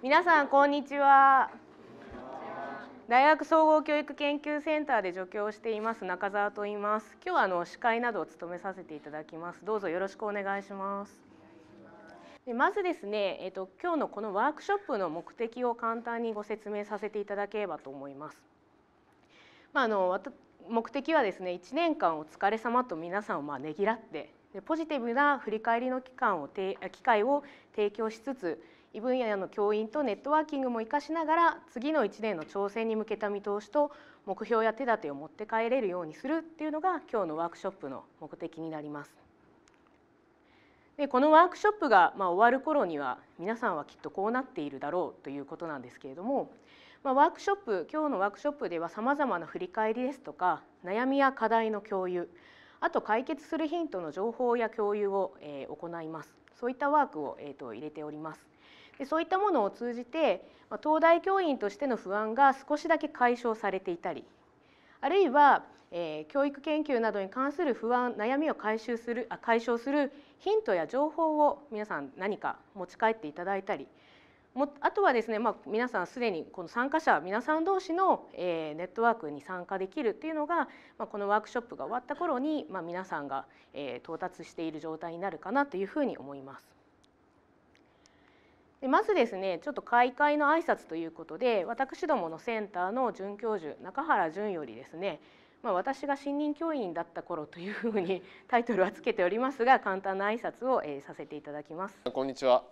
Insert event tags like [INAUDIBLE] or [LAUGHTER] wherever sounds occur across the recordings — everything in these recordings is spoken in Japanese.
皆さんこんにちは大学総合教育研究センターで助教しています中澤と言います今日はあの司会などを務めさせていただきますどうぞよろしくお願いしますでまずですね、えっと、今日のこのワークショップの目的を簡単にご説明させていただければと思います。まあ、あの目的はですね1年間お疲れ様と皆さんをまあねぎらってでポジティブな振り返りの期間を期会を提供しつつ異分野の教員とネットワーキングも生かしながら次の1年の挑戦に向けた見通しと目標や手立てを持って帰れるようにするっていうのが今日のワークショップの目的になります。でこのワークショップがまあ終わる頃には皆さんはきっとこうなっているだろうということなんですけれども、まあ、ワークショップ今日のワークショップではさまざまな振り返りですとか悩みや課題の共有あと解決するヒントの情報や共有を、え行いますそういったワークを、えと入れております。でそういったものを通じて東大教員としての不安が少しだけ解消されていたりあるいは、えー、教育研究などに関する不安悩みを回収するあ解消するヒントや情報を皆さん何か持ち帰っていただいたりもあとはですね、まあ、皆さんすでにこの参加者皆さん同士の、えー、ネットワークに参加できるっていうのが、まあ、このワークショップが終わった頃に、まあ、皆さんが、えー、到達している状態になるかなというふうに思います。でまずですねちょっと開会の挨拶ということで私どものセンターの准教授中原淳よりですねまあ、私が新任教員だった頃というふうに [LAUGHS] タイトルはつけておりますが簡単な挨拶を、えさせていただきますこんにちは、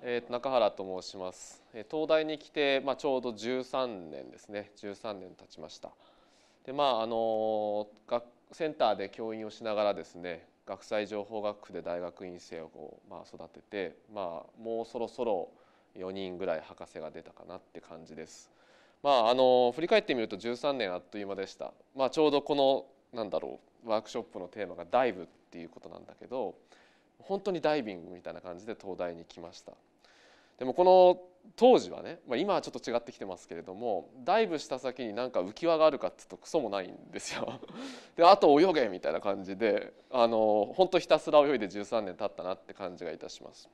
えー、中原と申します東大に来て、まあ、ちょうど13年ですね13年経ちましたでまああのセンターで教員をしながらですね学際情報学区で大学院生をこう、まあ、育てて、まあ、もうそろそろ4人ぐらい博士が出たかなって感じです。まあ、あの振り返ってみると13年あっという間でした、まあ、ちょうどこのなんだろうワークショップのテーマがダイブっていうことなんだけど本当にダイビングみたいな感じで東大に来ました。でもこの当時はね、まあ、今はちょっと違ってきてますけれどもダイブした先に何か浮き輪があるかっていうとクソもないんですよ。[LAUGHS] であと泳げみたいな感じであの本当ひたすら泳いで13年経ったなって感じがいたします。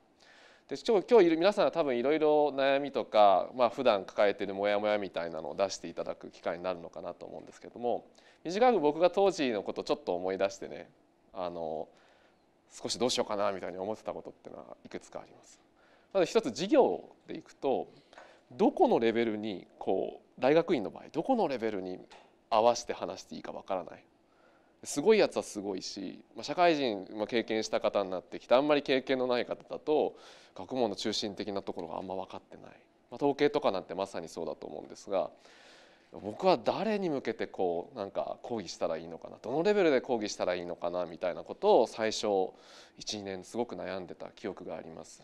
で今日皆さんは多分いろいろ悩みとか、まあ普段抱えているモヤモヤみたいなのを出していただく機会になるのかなと思うんですけども短く僕が当時のことをちょっと思い出してねあの少しどうしようかなみたいに思ってたことっていうのはいくつかあります。まず一つ事業でいくとどこのレベルにこう大学院の場合どこのレベルに合わせて話していいかわからないすごいやつはすごいし社会人経験した方になってきてあんまり経験のない方だと学問の中心的なところがあんま分かってない、まあ、統計とかなんてまさにそうだと思うんですが僕は誰に向けてこうなんか講義したらいいのかなどのレベルで講義したらいいのかなみたいなことを最初12年すごく悩んでた記憶があります。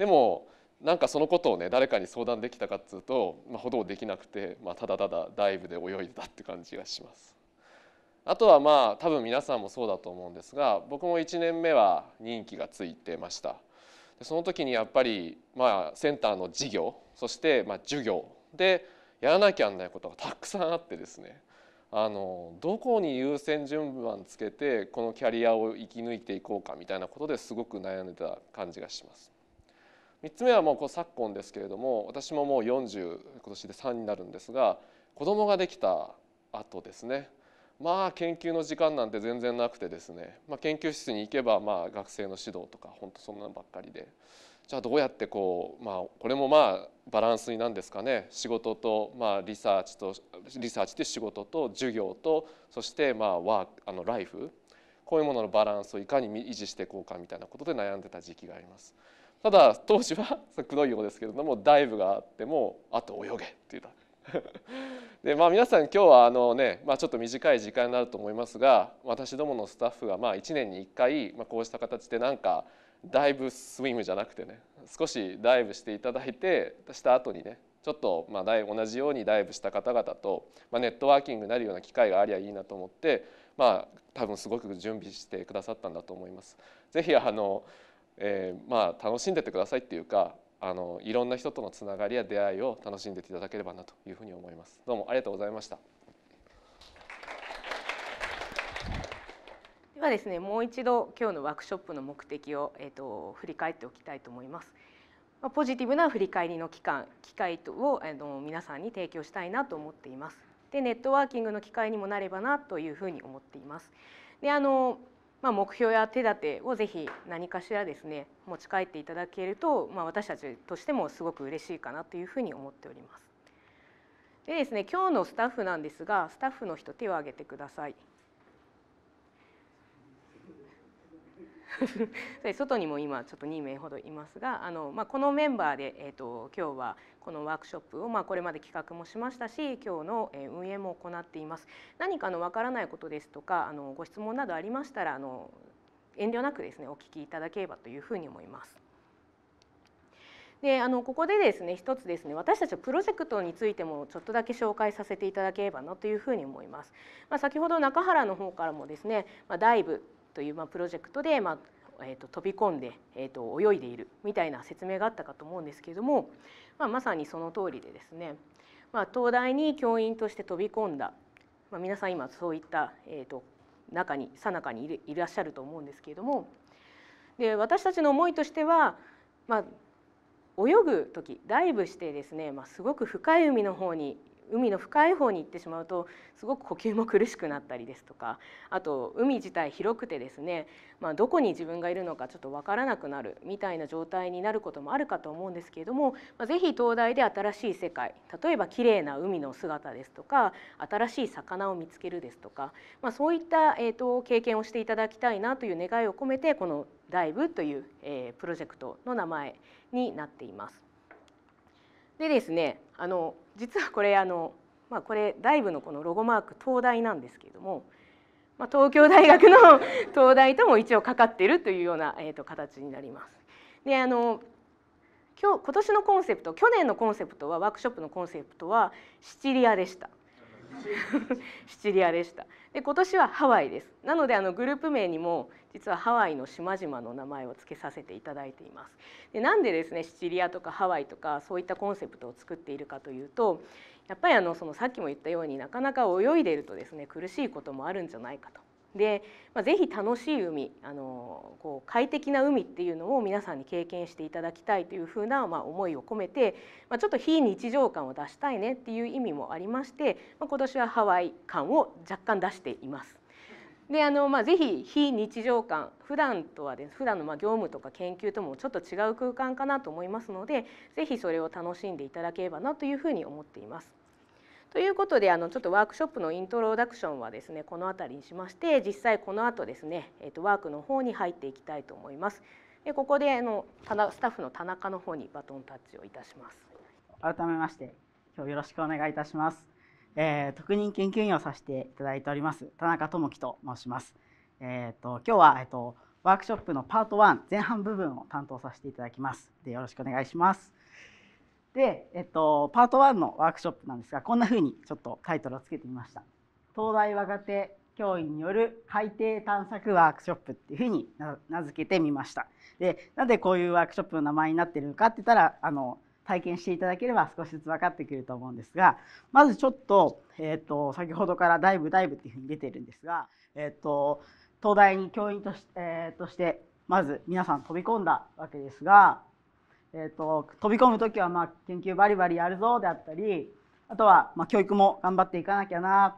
でもなんかそのことをね誰かに相談できたかっつうと、まあ、ほどできなくて、まあ、ただただダイブで泳いでたって感じがします。あとはまあ多分皆さんもそうだと思うんですが僕も1年目は任期がついてましたその時にやっぱりまあセンターの事業そしてまあ授業でやらなきゃいけないことがたくさんあってですねあのどこに優先順番つけてこのキャリアを生き抜いていこうかみたいなことですごく悩んでた感じがします。3つ目はもうこう昨今ですけれども私ももう40今年で3になるんですが子供ができた後ですねまあ研究の時間なんて全然なくてですね、まあ、研究室に行けばまあ学生の指導とか本当そんなのばっかりでじゃあどうやってこう、まあ、これもまあバランスになんですかね仕事とまあリサーチとリサーチで仕事と授業とそしてまあワーあのライフこういうもののバランスをいかに維持していこうかみたいなことで悩んでた時期があります。ただ当時は [LAUGHS] 黒いようですけれどもダイブがあってもあと泳げって言った [LAUGHS] でまあ皆さん今日はあのね、まあ、ちょっと短い時間になると思いますが私どものスタッフがまあ1年に1回、まあ、こうした形でなんかダイブスイムじゃなくてね少しダイブしていただいてした後にねちょっとまあ同じようにダイブした方々と、まあ、ネットワーキングになるような機会がありゃいいなと思って、まあ、多分すごく準備してくださったんだと思います。ぜひあのえー、まあ楽しんでってくださいっていうかあのいろんな人とのつながりや出会いを楽しんでていただければなというふうに思いますどうもありがとうございましたではですねもう一度今日のワークショップの目的を、えーと、振り返っておきたいと思いますポジティブな振り返りの期間機会を、えー、と皆さんに提供したいなと思っていますでネットワーキングの機会にもなればなというふうに思っていますであのまあ、目標や手立てをぜひ何かしらですね持ち帰っていただけると、まあ、私たちとしてもすごく嬉しいかなというふうに思っております。でですね今日のスタッフなんですがスタッフの人手を挙げてください。[LAUGHS] 外にも今ちょっと2名ほどいますがあの、まあ、このメンバーで、えーと、今日はこのワークショップを、まあ、これまで企画もしましたし今日のえ運営も行っています。何かのわからないことですとかあのご質問などありましたらあの遠慮なくですねお聞きいただければというふうに思います。であのここでですね一つですね私たちはプロジェクトについてもちょっとだけ紹介させていただければなというふうに思います。まあ、先ほど中原の方からもですね、まあ、ダイブという、まあ、プロジェクトで、まあえー、と飛び込んで、えー、と泳いでいるみたいな説明があったかと思うんですけれども、まあ、まさにその通りでですね、まあ、東大に教員として飛び込んだ、まあ、皆さん今そういった、えー、と中にさなかにいらっしゃると思うんですけれどもで私たちの思いとしては、まあ、泳ぐ時ダイブしてですね、まあ、すごく深い海の方に海の深い方に行ってしまうとすごく呼吸も苦しくなったりですとかあと海自体広くてですね、まあ、どこに自分がいるのかちょっと分からなくなるみたいな状態になることもあるかと思うんですけれども、まあ、ぜひ灯台で新しい世界例えば綺麗な海の姿ですとか新しい魚を見つけるですとか、まあ、そういった、えーと、経験をしていただきたいなという願いを込めてこの「ダイブ」という、えプロジェクトの名前になっています。でですねあの実はこれあの、まあ、これライブのこのロゴマーク東大なんですけれども、まあ、東京大学の東 [LAUGHS] 大とも一応かかってるというような、えーと形になります。であの今日今年のコンセプト去年のコンセプトはワークショップのコンセプトはシチリアでした [LAUGHS] シチリアでしたで今年はハワイですなのであのグループ名にも実はハワイの島々の名前を付けさせていただいていますでなんでですねシチリアとかハワイとかそういったコンセプトを作っているかというとやっぱりあのそのさっきも言ったようになかなか泳いでいるとですね苦しいこともあるんじゃないかとで、まあ、ぜひ楽しい海あのこう快適な海っていうのを皆さんに経験していただきたいというふうな、まあ、思いを込めて、まあ、ちょっと非日常感を出したいねっていう意味もありまして、まあ、今年はハワイ感を若干出しています。であのまあ、ぜひ非日常感普段とはで、普段のまあ業務とか研究ともちょっと違う空間かなと思いますのでぜひそれを楽しんでいただければなというふうに思っています。ということであのちょっとワークショップのイントロダクションはですねこの辺りにしまして実際この後ですね、えー、とワークの方に入っていきたいと思います。でここであのスタッフの田中の方にバトンタッチをいたします。改めまして今日よろしくお願いいたします。えー、特任研究員をさせていただいております田中智樹と申します。えっ、ー、と今日はえっ、ー、とワークショップのパート1前半部分を担当させていただきます。でよろしくお願いします。で、えっと、パート1のワークショップなんですがこんなふうにちょっとタイトルをつけてみました東大若手教員による海底探索ワークショップっていうふうに名付けてみましたでなんでこういうワークショップの名前になってるのかって言ったらあの体験していただければ少しずつ分かってくると思うんですがまずちょっと,、えーと、先ほどからダイブダイブっていうふうに出てるんですが、えーと、と東大に教員とし,、えー、としてまず皆さん飛び込んだわけですがえーと、飛び込む時はまあ研究バリバリやるぞであったりあとはまあ教育も頑張っていかなきゃな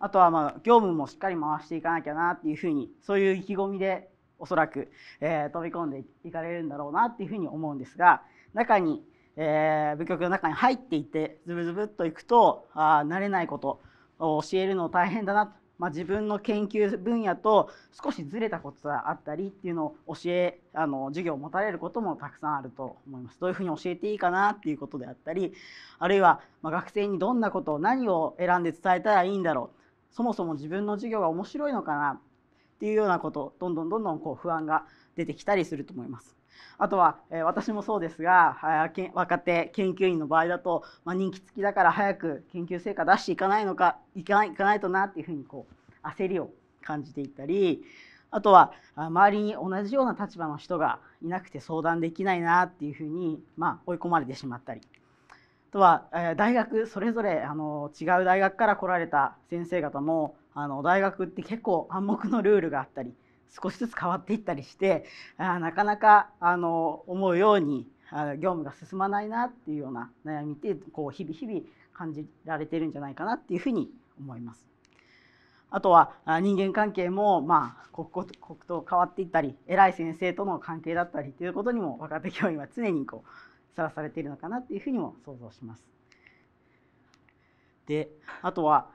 あとはまあ業務もしっかり回していかなきゃなっていうふうにそういう意気込みでおそらく、えー、飛び込んでいかれるんだろうなっていうふうに思うんですが中に、えー、部局の中に入っていってズブズブっといくとあ慣れないことを教えるの大変だなとまあ、自分の研究分野と少しずれたことがあったりっていうのを教えあの授業を持たれることもたくさんあると思います。どういうふうに教えていいかなっていうことであったりあるいは、ま学生にどんなことを何を選んで伝えたらいいんだろうそもそも自分の授業が面白いのかなっていうようなことどんどんどんどんこう不安が出てきたりすると思います。あとは、え私もそうですが若手研究員の場合だと、まあ、人気付きだから早く研究成果出していかないのかいかないいかないとなっていうふうにこう焦りを感じていたりあとは周りに同じような立場の人がいなくて相談できないなっていうふうに、まあ、追い込まれてしまったりあとは、え大学それぞれあの違う大学から来られた先生方もあの大学って結構暗黙のルールがあったり少しずつ変わっていったりしてあなかなかあの思うように業務が進まないなっていうような悩みってこう日々日々感じられてるんじゃないかなっていうふうに思います。あとは人間関係もまあ刻々と変わっていったり偉い先生との関係だったりということにも若手教員は常にこうさらされているのかなっていうふうにも想像します。ってあとは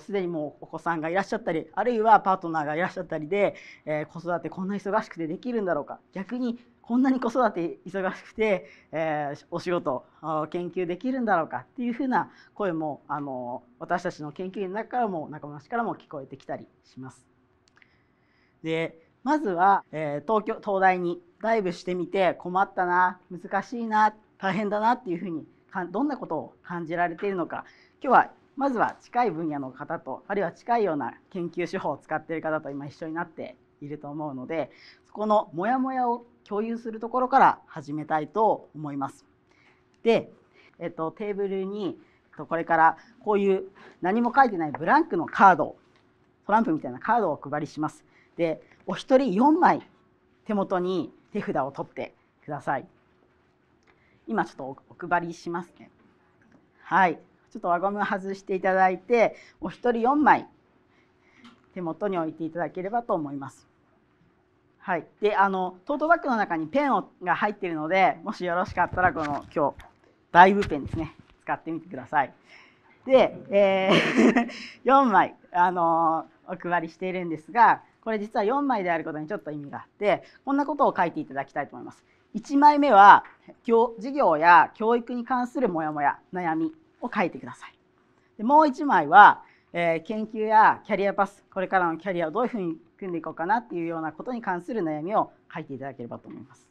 すで、えっと、にもうお子さんがいらっしゃったりあるいはパートナーがいらっしゃったりで、えー、子育てこんな忙しくてできるんだろうか逆にこんなに子育て忙しくて、えー、お仕事研究できるんだろうかっていうふうな声もあの私たちの研究員の中からも仲間のからも聞こえてきたりします。でまずは、えー、東京東大にダイブしてみて困ったな難しいな大変だなっていうふうにどんなことを感じられているのか今日はまずは近い分野の方とあるいは近いような研究手法を使っている方と今一緒になっていると思うのでそこのモヤモヤを共有するところから始めたいと思います。で、えっと、テーブルにこれからこういう何も書いてないブランクのカードトランプみたいなカードをお配りします。でお一人4枚手元に手札を取ってください。今ちょっとお配りしますね。はい。ちょっと輪ゴム外していただいてお一人4枚手元に置いていただければと思います。はい、であのトートバッグの中にペンをが入っているのでもしよろしかったらこの今日だいぶペンですね使ってみてください。で、えー、4 [LAUGHS] 枚、あのお配りしているんですがこれ実は4枚であることにちょっと意味があってこんなことを書いていただきたいと思います。1枚目は授業や教育に関するモヤモヤ悩みを書いてください。でもう1枚は、えー、研究やキャリアパスこれからのキャリアをどういうふうに組んでいこうかなっていうようなことに関する悩みを書いていただければと思います。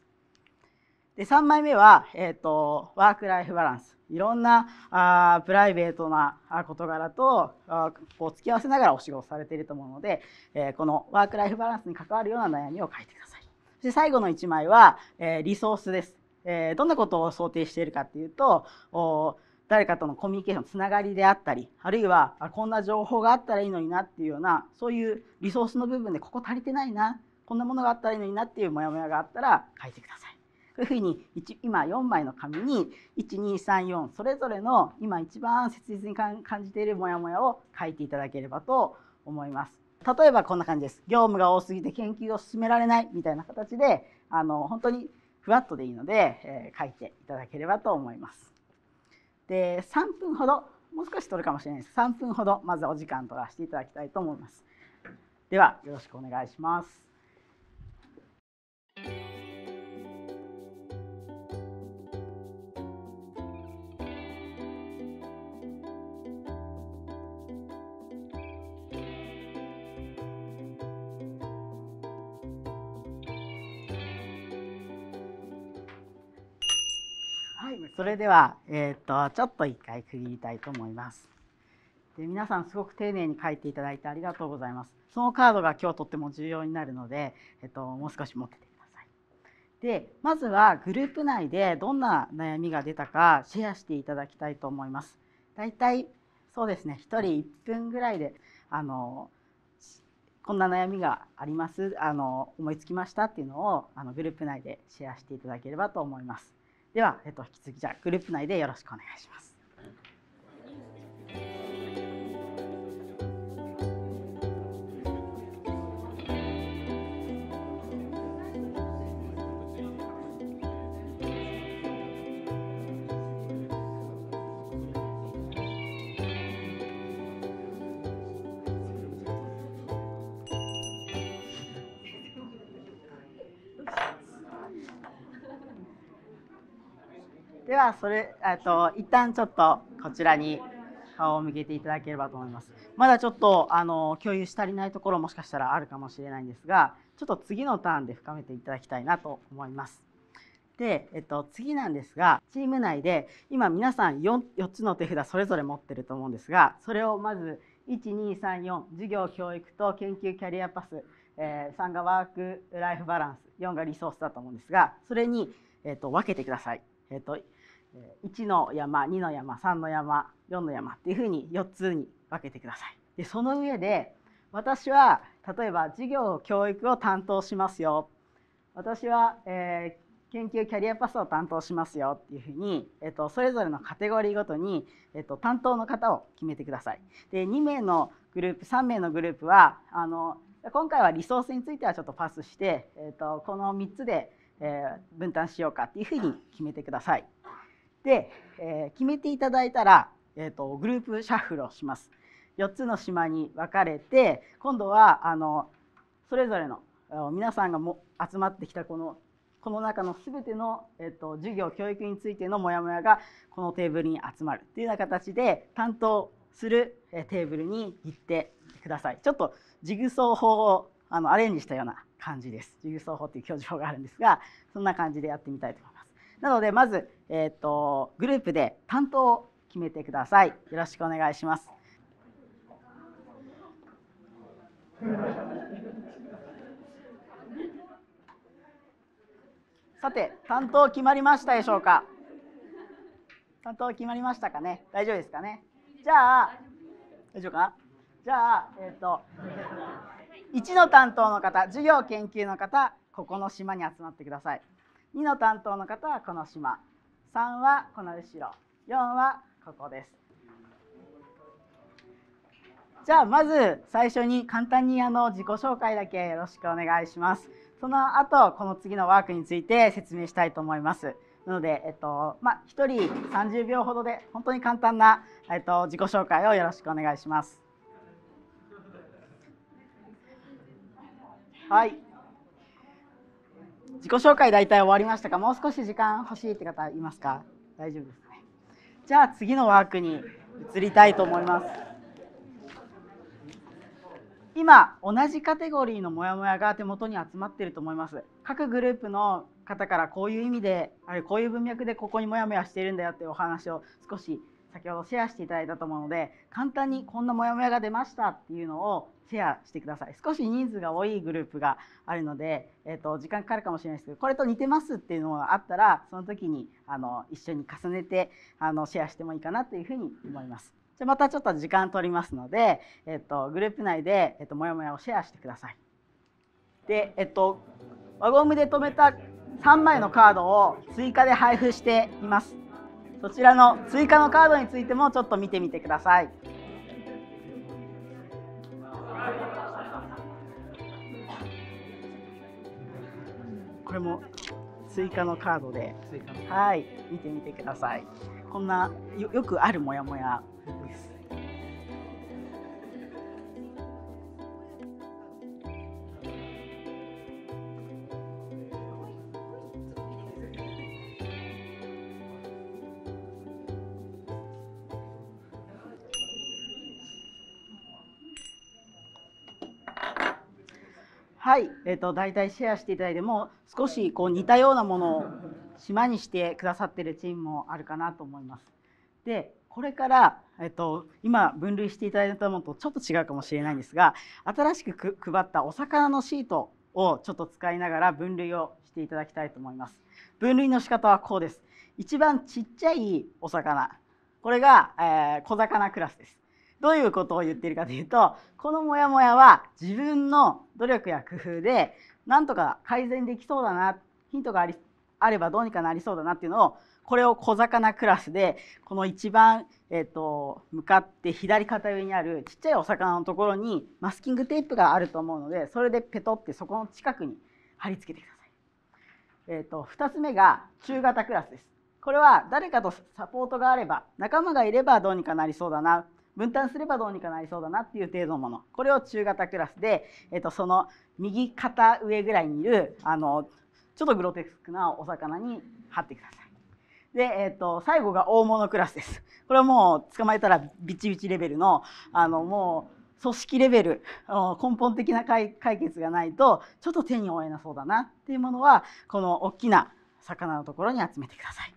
で3枚目は、えーとワーク・ライフ・バランスいろんなあプライベートな事柄とあこう付き合わせながらお仕事されていると思うので、えー、このワーク・ライフ・バランスに関わるような悩みを書いてください。そして最後の1枚は、えー、リソースです。えー、どんなことを想定しているかっていうとお誰かとのコミュニケーションつながりであったりあるいはこんな情報があったらいいのになっていうようなそういうリソースの部分でここ足りてないなこんなものがあったらいいのになっていうモヤモヤがあったら書いてください。こういうふうに今4枚の紙に1234それぞれの今一番切実に感じているモヤモヤを書いていただければと思います。例えばこんな感じです。業務が多すぎて研究を進められないみたいな形であの本当にふわっとでいいので、えー、書いていただければと思います。で3分ほどもう少し取るかもしれないです3分ほどまずお時間取らせていただきたいと思いますではよろしくお願いしますそれでは、えー、っとちょっと一回区切りたいと思いますで皆さんすごく丁寧に書いていただいてありがとうございますそのカードが今日とっても重要になるので、えっと、もう少し持っててくださいでまずはグループ内でどんな悩みが出たかシェアしていただきたいと思いますだいたいそうですね1人1分ぐらいであのこんな悩みがありますあの思いつきましたっていうのをあのグループ内でシェアしていただければと思います。では、えっと、引き続きじゃあグループ内でよろしくお願いします。ではそれえっと一旦ちょっとこちらに顔を向けていただければと思いますまだちょっとあの共有し足りないところもしかしたらあるかもしれないんですがちょっと次のターンで深めていただきたいなと思いますで、えっと、次なんですがチーム内で今皆さん 4, 4つの手札それぞれ持ってると思うんですがそれをまず1234授業教育と研究キャリアパス、えー、3がワークライフバランス4がリソースだと思うんですがそれに、えっと分けてください。えっと1の山2の山3の山4の山っていうふうに4つに分けてください。でその上で私は例えば授業教育を担当しますよ私は、えー、研究キャリアパスを担当しますよっていうふうに、えーと、それぞれのカテゴリーごとに、えーと、担当の方を決めてください。で2名のグループ3名のグループはあの今回はリソースについてはちょっとパスして、えーと、とこの3つで、えー、分担しようかっていうふうに決めてください。で、えー、決めていただいたら、えーと、グループシャッフルをします。4つの島に分かれて今度はあのそれぞれの皆さんがも集まってきたこのこの中の全ての、えっと、授業教育についてのモヤモヤがこのテーブルに集まるというような形で担当するえテーブルに行ってください。ちょっとジグソー法をあのアレンジしたような感じです。ジグソー法っていう表授法があるんですがそんな感じでやってみたいと思います。なのでまず、えーと、グループで担当を決めてくださいよろしくお願いしますさて担当決まりましたでしょうか担当決まりましたかね大丈夫ですかねじゃあ大丈夫かなじゃあ、えっ、ー、と、一の担当の方、授業研究の方、ここの島に集まってください。2の担当の方はこの島3はこの後ろ4はここですじゃあまず最初に簡単にあの自己紹介だけよろしくお願いしますその後この次のワークについて説明したいと思いますなので、えっとまあ、1人30秒ほどで本当に簡単な、えっと、自己紹介をよろしくお願いします。はい自己紹介大体終わりましたかもう少し時間欲しいって方いますか大丈夫ですねじゃあ次のワークに移りたいと思います今同じカテゴリーのモヤモヤが手元に集まっていると思います各グループの方からこういう意味であれこういう文脈でここにモヤモヤしているんだよっていうお話を少し先ほどシェアしていただいたと思うので簡単にこんなモヤモヤが出ましたっていうのをシェアしてください少し人数が多いグループがあるので、えー、と時間かかるかもしれないですけどこれと似てますっていうのがあったらその時にあの一緒に重ねてあのシェアしてもいいかなというふうに思います。じゃまたちょっと時間取りますので、えー、とグループ内で、えー、とモヤモヤをシェアしてください。で、えっ、ー、と輪ゴムで留めた3枚のカードを追加で配布しています。そちらの追加のカードについてもちょっと見てみてください。これも追加のカードで、はい、見てみてください。こんなよくあるモヤモヤです。えーと、大体シェアしていただいても少しこう似たようなものを島にしてくださってるチームもあるかなと思います。でこれから、えっと、今分類していただいたものとちょっと違うかもしれないんですが新しく配ったお魚のシートをちょっと使いながら分類をしていただきたいと思います。分類の仕方はこうです。一番ちっちゃいお魚これが、えー、小魚クラスです。どういうことを言っているかというとこのモヤモヤは自分の努力や工夫でなんとか改善できそうだなヒントがありあればどうにかなりそうだなっていうのをこれを小魚クラスでこの一番、えーと、向かって左肩上にあるちっちゃいお魚のところにマスキングテープがあると思うのでそれでペトってそこの近くに貼り付けてください。えーと、と2つ目が中型クラスです。これは誰かとサポートがあれば仲間がいればどうにかなりそうだな分担すればどうにかなりそうだなっていう程度のものこれを中型クラスで、えっと、その右肩上ぐらいにいるあのちょっとグロテスクなお魚に貼ってください。で、えっと、最後が大物クラスです。これはもう捕まえたらビチビチレベルのあのもう組織レベル根本的な解決がないとちょっと手に負えなそうだなっていうものはこの大きな魚のところに集めてください。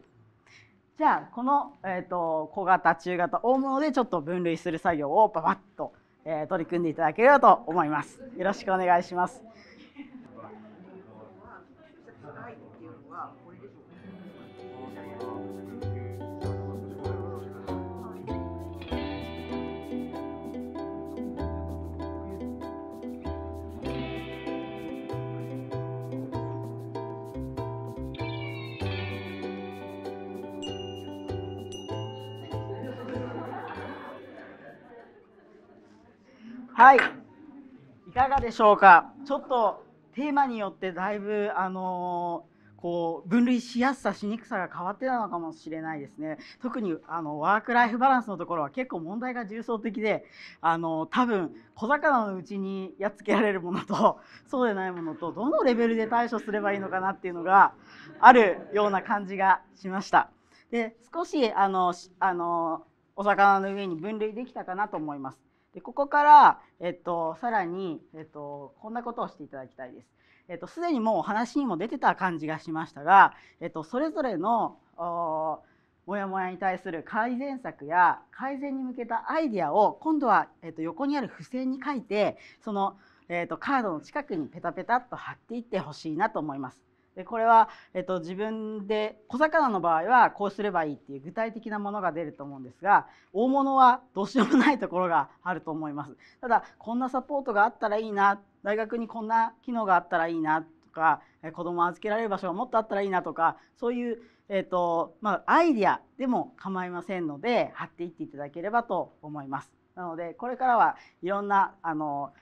じゃあこの、えーと、小型中型大物でちょっと分類する作業をばばっと、えー、取り組んでいただければと思います。よろしくお願いします。はい。いかがでしょうか。ちょっとテーマによってだいぶあのー、こう分類しやすさしにくさが変わってたのかもしれないですね特にあのワーク・ライフ・バランスのところは結構問題が重層的であの多分小魚のうちにやっつけられるものと [LAUGHS] そうでないものとどのレベルで対処すればいいのかなっていうのがあるような感じがしました。で少しあのあのお魚の上に分類できたかなと思います。でここから、えっと、さらに、えっと、こんなことをしていただきたいです。えっと、すでにもうお話にも出てた感じがしましたが、えっと、それぞれのモヤモヤに対する改善策や改善に向けたアイディアを今度は、えっと、横にある付箋に書いてその、えっと、カードの近くにペタペタっと貼っていってほしいなと思います。でこれは、えっと、自分で小魚の場合はこうすればいいっていう具体的なものが出ると思うんですが大物はどうしようもないところがあると思いますただこんなサポートがあったらいいな大学にこんな機能があったらいいなとか子供を預けられる場所がもっとあったらいいなとかそういう、えっとまあ、アイディアでも構いませんので貼っていっていただければと思います。なのでこれからはいろんなあの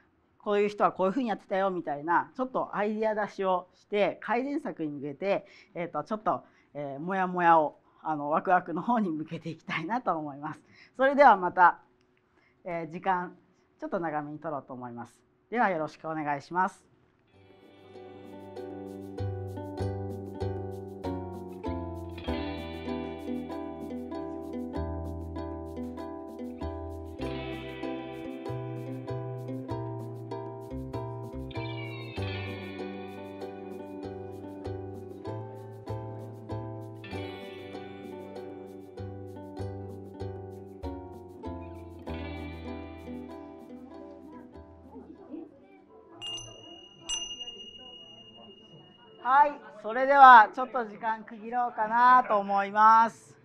こういう人はこういうふうにやってたよみたいなちょっとアイデア出しをして改善策に向けて、えーと、ちょっと、えー、モヤモヤをあのワクワクの方に向けていきたいなと思います。それではまた、えー、時間ちょっと長めに取ろうと思います。ではよろしくお願いします。れではちょっと時間区切ろうかなと思います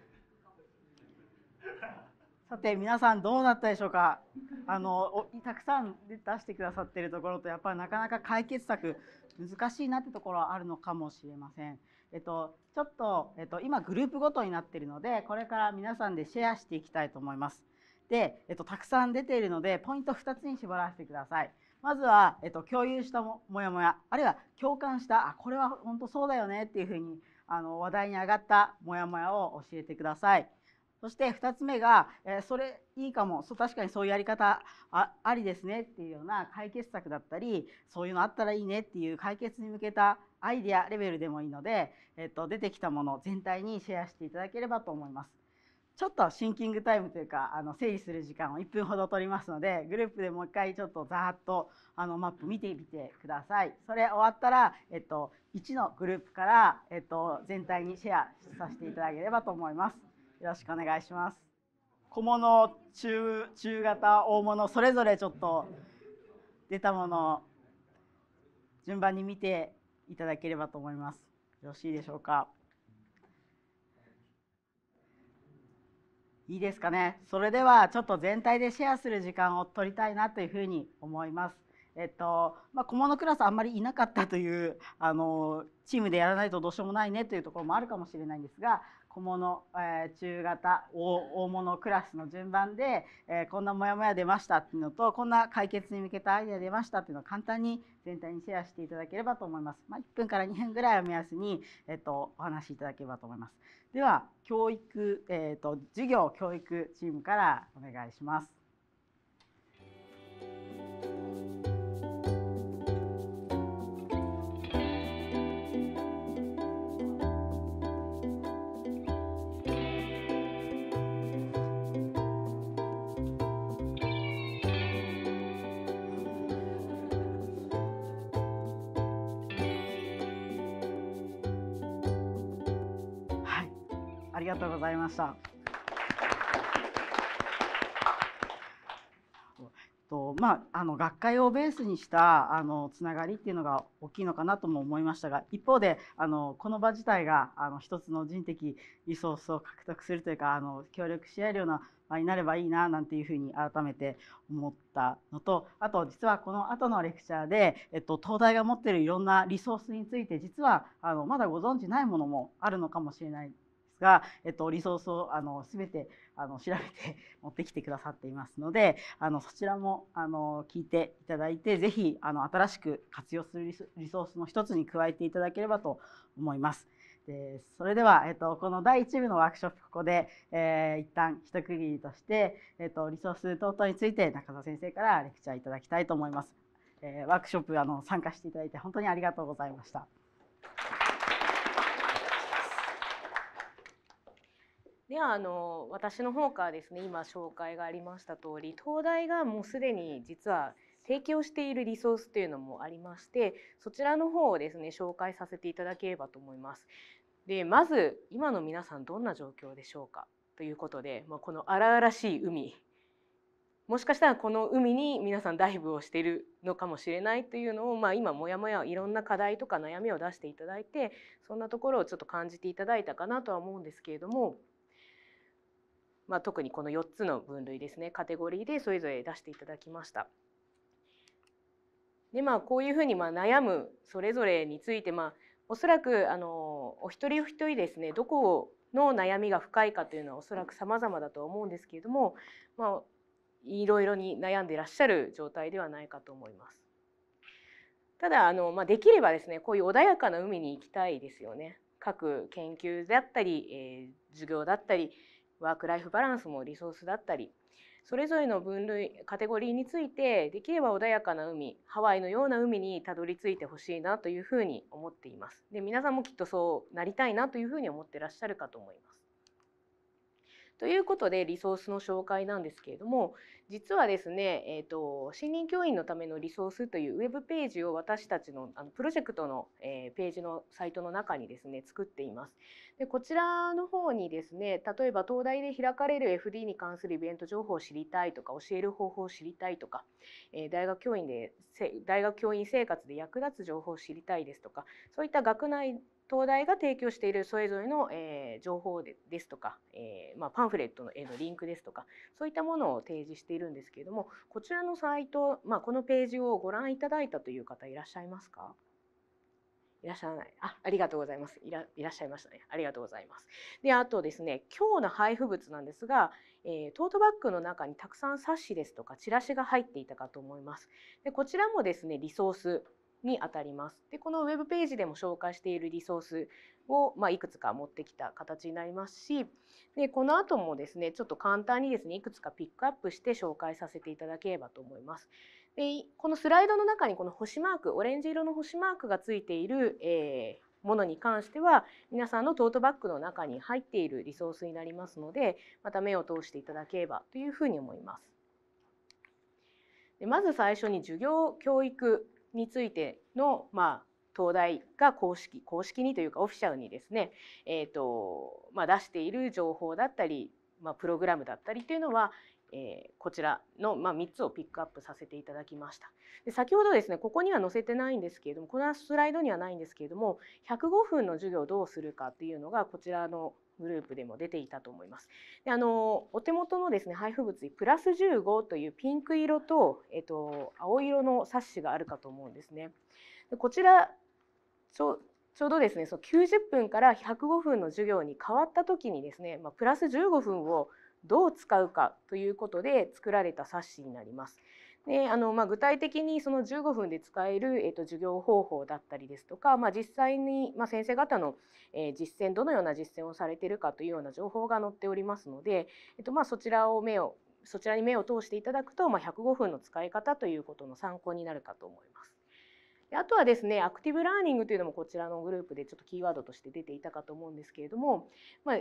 さて皆さんどうなったでしょうかあのたくさん出してくださってるところとやっぱりなかなか解決策難しいなってところはあるのかもしれませんえっと、ちょっと、えっと、今グループごとになっているのでこれから皆さんでシェアしていきたいと思います。で、えっと、たくさん出ているのでポイント2つに絞らせてください。まずは、えっと、共有したもやもやあるいは共感したあこれは本当そうだよねっていうふうにあの話題に上がったもやもやを教えてください。そして2つ目が、えそれいいかもそう確かにそういうやり方あありですねっていうような解決策だったりそういうのあったらいいねっていう解決に向けたアイデアレベルでもいいので、えっと、出てきたもの全体にシェアしていただければと思います。ちょっとシンキングタイムというかあの整理する時間を1分ほど取りますのでグループでもう一回ちょっとざーっとあのマップ見てみてください。それ終わったら、えっと、1のグループから、えっと、全体にシェアさせていただければと思います。よろしくお願いします。小物中中型大物それぞれちょっと出たものを順番に見ていただければと思います。よろしいでしょうか。いいですかねそれではちょっと全体でシェアする時間を取りたいなというふうに思います。えっとまあ、小物クラスあんまりいなかったというあのチームでやらないとどうしようもないねというところもあるかもしれないんですが小物、えー、中型大大物クラスの順番で、えー、こんなモヤモヤ出ましたっていうのとこんな解決に向けたアイデア出ましたっていうのを簡単に全体にシェアしていただければと思います。まあ、1分から2分ぐらいを目安に、えーと、お話しいただければと思います。では教育、えーと授業教育チームからお願いします。りがとうございました。とまあ、あの学会をベースにしたあのつながりっていうのが大きいのかなとも思いましたが一方であのこの場自体があの一つの人的リソースを獲得するというかあの協力し合えるような場になればいいななんていうふうに改めて思ったのとあと実はこの後のレクチャーで、えっと、東大が持ってるいろんなリソースについて実はあのまだご存じないものもあるのかもしれないですが、えっと、リソースをあの全てあの調べて [LAUGHS] 持ってきてくださっていますのであのそちらもあの聞いていただいて是非あの新しく活用するリソースの一つに加えていただければと思います。でそれでは、えっと、この第1部のワークショップここで、えー、一旦一区切りとして、えっと、リソース等々について中田先生からレクチャーいただきたいと思います。えー、ワークショップあの参加していただいて本当にありがとうございました。であの私の方からですね今紹介がありました通り東大がもうすでに実は提供しているリソースというのもありましてそちらの方をですね紹介させていただければと思います。でまず今の皆さんどんな状況でしょうかということで、まあ、この荒々しい海もしかしたらこの海に皆さんダイブをしているのかもしれないというのを、まあ、今もやもやいろんな課題とか悩みを出していただいてそんなところをちょっと感じていただいたかなとは思うんですけれどもまあ、特にこの4つの分類ですねカテゴリーでそれぞれ出していただきました。でまあこういうふうにまあ悩むそれぞれについてまあおそらくあのお一人お一人ですねどこの悩みが深いかというのはおそらく様々だと思うんですけれども、まあ、いろいろに悩んでいらっしゃる状態ではないかと思います。ただあの、まあ、できればですねこういう穏やかな海に行きたいですよね。各研究であったり、えー、授業だったりワーク・ライフ・バランスもリソースだったりそれぞれの分類カテゴリーについてできれば穏やかな海ハワイのような海にたどり着いてほしいなというふうに思っています。で皆さんもきっとそうなりたいなというふうに思ってらっしゃるかと思います。ということでリソースの紹介なんですけれども実はですね、えーと、新任教員のためのリソースというウェブページを私たちのあのプロジェクトの、えー、ページのサイトの中にですね作っています。でこちらの方にですね例えば東大で開かれる FD に関するイベント情報を知りたいとか教える方法を知りたいとか、えー、大学教員で大学教員生活で役立つ情報を知りたいですとかそういった学内東大が提供しているそれぞれの、えー、情報でですとか、えーまあ、パンフレットの,、絵のリンクですとかそういったものを提示しているんですけれどもこちらのサイト、まあ、このページをご覧いただいたという方いらっしゃいますかいらっしゃらない。あ、ありがとうございます。いらっしゃいましたね。ありがとうございます。で、あとですね、今日の配布物なんですが、えー、トートバッグの中にたくさん冊子ですとかチラシが入っていたかと思います。で、こちらもですね、リソースにあたります。でこのウェブページでも紹介しているリソースを、まあ、いくつか持ってきた形になりますしでこの後もですねちょっと簡単にですねいくつかピックアップして紹介させていただければと思います。でこのスライドの中にこの星マークオレンジ色の星マークがついている、えーものに関しては皆さんのトートバッグの中に入っているリソースになりますのでまた目を通していただければというふうに思います。でまず最初に授業教育についての、まあ、東大が公式公式にというかオフィシャルにですね、えーとまあ、出している情報だったり、まあ、プログラムだったりというのは、えー、こちらの、まあ、3つをピックアップさせていただきましたで先ほどですねここには載せてないんですけれどもこのスライドにはないんですけれども105分の授業をどうするかっていうのがこちらのグループでも出ていたと思います。であのお手元のですね配布物にプラス15というピンク色と、えっと、青色の冊子があるかと思うんですね。でこちらちょちょうどですねそう90分から105分の授業に変わった時にですね、まあ、プラス15分をどう使うかということで作られた冊子になります。であのまあ、具体的にその15分で使える、えー、と授業方法だったりですとか、まあ、実際に、まあ、先生方の、え実践どのような実践をされているかというような情報が載っておりますので、えーとまあ、そちらを目をそちらに目を通していただくと、まあ、105分の使い方ということの参考になるかと思います。あとはですねアクティブラーニングというのもこちらのグループでちょっとキーワードとして出ていたかと思うんですけれども、まあ、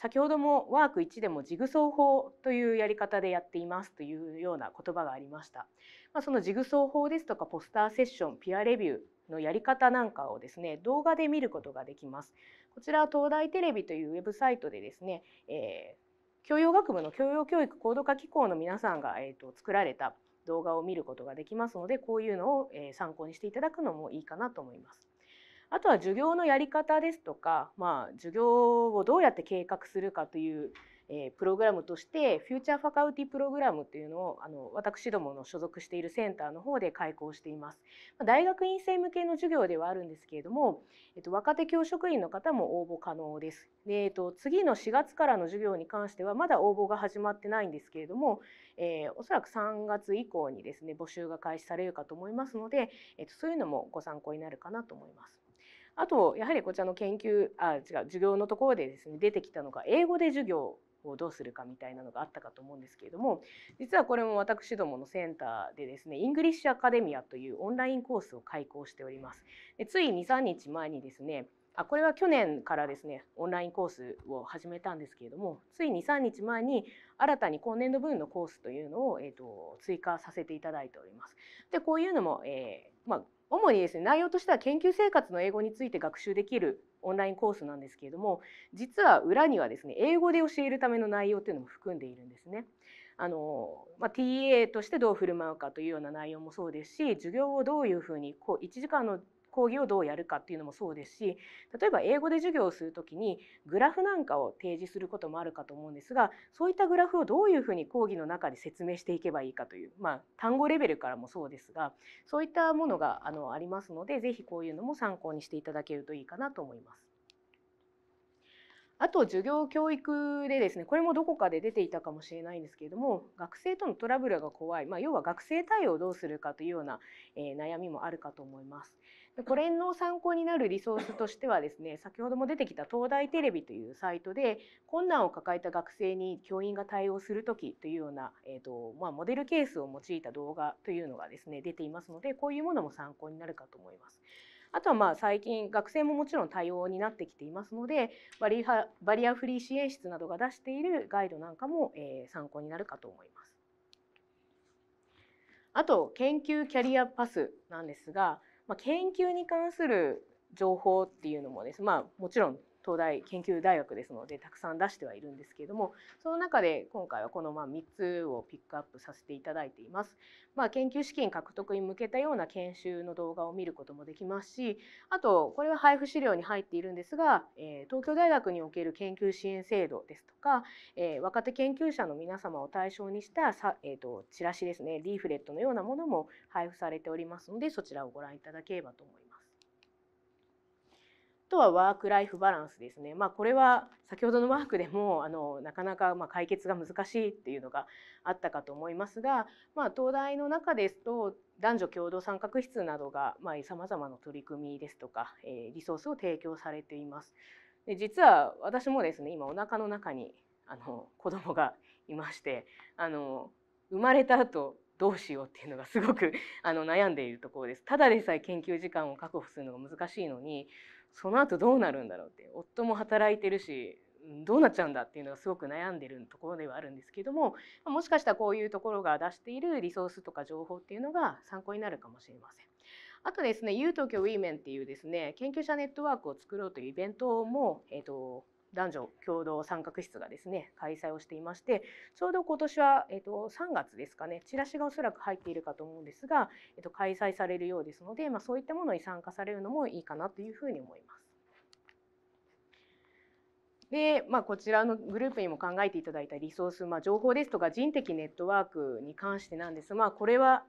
先ほどもワーク1でもジグソー法というやり方でやっていますというような言葉がありました。まあ、そのジグソー法ですとかポスターセッション、ピアレビューのやり方なんかをですね、動画で見ることができます。こちらは東大テレビというウェブサイトでですね、えー、教養学部の教養教育高度化機構の皆さんが、えーと、と作られた動画を見ることができますので、こういうのを、え参考にしていただくのもいいかなと思います。あとは授業のやり方ですとか、まあ、授業をどうやって計画するかという、えー、プログラムとしてフューチャーファカウティプログラムというのをあの私どもの所属しているセンターの方で開講しています。大学院生向けの授業ではあるんですけれども、えと、若手教職員の方も応募可能です。でえと、次の4月からの授業に関してはまだ応募が始まってないんですけれども、えー、おそらく3月以降にですね募集が開始されるかと思いますので、えと、そういうのもご参考になるかなと思います。あとやはりこちらの研究あ違う授業のところでですね出てきたのが英語で授業をどうするかみたいなのがあったかと思うんですけれども実はこれも私どものセンターでですねイングリッシュアカデミアというオンラインコースを開講しておりますでつい23日前にですねあこれは去年からですねオンラインコースを始めたんですけれどもつい23日前に新たに今年度分のコースというのを、えーと、追加させていただいております。でこういうのも、えー、まあ主にですね内容としては研究生活の英語について学習できるオンラインコースなんですけれども実は裏にはですね英語で教えるための内容っていうのも含んでいるんですね。あのまあ、TA としてどう振る舞うかというような内容もそうですし授業をどういうふうにこう1時間の講義をどうやるかっていうのもそうですし例えば英語で授業をするときにグラフなんかを提示することもあるかと思うんですがそういったグラフをどういうふうに講義の中で説明していけばいいかという、まあ、単語レベルからもそうですがそういったものがあのありますので是非こういうのも参考にしていただけるといいかなと思います。あと授業教育でですねこれもどこかで出ていたかもしれないんですけれども学生とのトラブルが怖い、まあ、要は学生対応をどうするかというような、えー、悩みもあるかと思います。でこれの参考になるリソースとしてはですね先ほども出てきた東大テレビというサイトで困難を抱えた学生に教員が対応する時というような、えーとまあ、モデルケースを用いた動画というのがですね出ていますのでこういうものも参考になるかと思います。あとはまあ最近学生ももちろん対応になってきていますのでバリハバリアフリー支援室などが出しているガイドなんかも、えー、参考になるかと思います。あと研究キャリアパスなんですがまあ、研究に関する情報っていうのもです、まあ、もちろん東大研究大学ですのでたくさん出してはいるんですけれどもその中で今回はこのま3つをピックアップさせていただいています。まあ、研究資金獲得に向けたような研修の動画を見ることもできますしあとこれは配布資料に入っているんですが、え東京大学における研究支援制度ですとか、え若手研究者の皆様を対象にしたさ、えーと、チラシですねリーフレットのようなものも配布されておりますのでそちらをご覧いただければと思います。とはワーク・ライフ・バランスですね、まあ、これは先ほどのワークでもあのなかなかま解決が難しいっていうのがあったかと思いますが、まあ、東大の中ですと男女共同参画室などがさま様々な取り組みですとか、えー、リソースを提供されています。で実は私もですね今お腹の中にあの子供がいましてあの生まれた後どうしようっていうのがすごくあの悩んでいるところです。ただでさえ研究時間を確保するのが難しいのにその後どうなるんだろうって夫も働いてるしどうなっちゃうんだっていうのがすごく悩んでるところではあるんですけどももしかしたらこういうところが出しているリソースとか情報っていうのが参考になるかもしれません。あとですね U 東京ウィーメンっていうですね研究者ネットワークを作ろうというイベントも、えーと男女共同参画室がですね開催をしていましてちょうど今年は、えっと3月ですかねチラシがおそらく入っているかと思うんですが、えっと開催されるようですので、まあ、そういったものに参加されるのもいいかなというふうに思います。で、まあ、こちらのグループにも考えていただいたリソース、まあ、情報ですとか人的ネットワークに関してなんですが、まあ、これは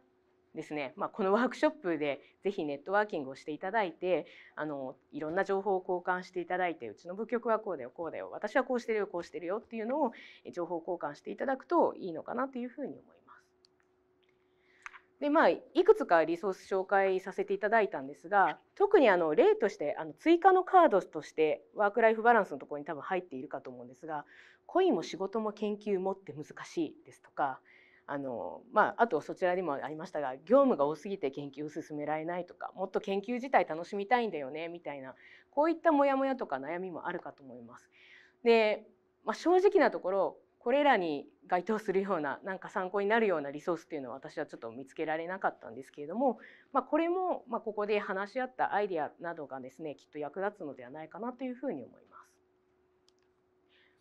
ですね、まあ、このワークショップでぜひネットワーキングをしていただいてあのいろんな情報を交換していただいてうちの部局はこうだよこうだよ私はこうしてるよこうしてるよっていうのを情報交換していただくといいのかなというふうに思います。でまあ、いくつかリソース紹介させていただいたんですが特にあの例としてあの追加のカードとしてワーク・ライフ・バランスのところに多分入っているかと思うんですが恋も仕事も研究もって難しいですとかあのまあ、あとそちらにもありましたが業務が多すぎて研究を進められないとかもっと研究自体楽しみたいんだよねみたいなこういったモヤモヤとか悩みもあるかと思います。で、まあ、正直なところこれらに該当するようななんか参考になるようなリソースっていうのは私はちょっと見つけられなかったんですけれども、まあ、これもまここで話し合ったアイデアなどがですねきっと役立つのではないかなというふうに思います。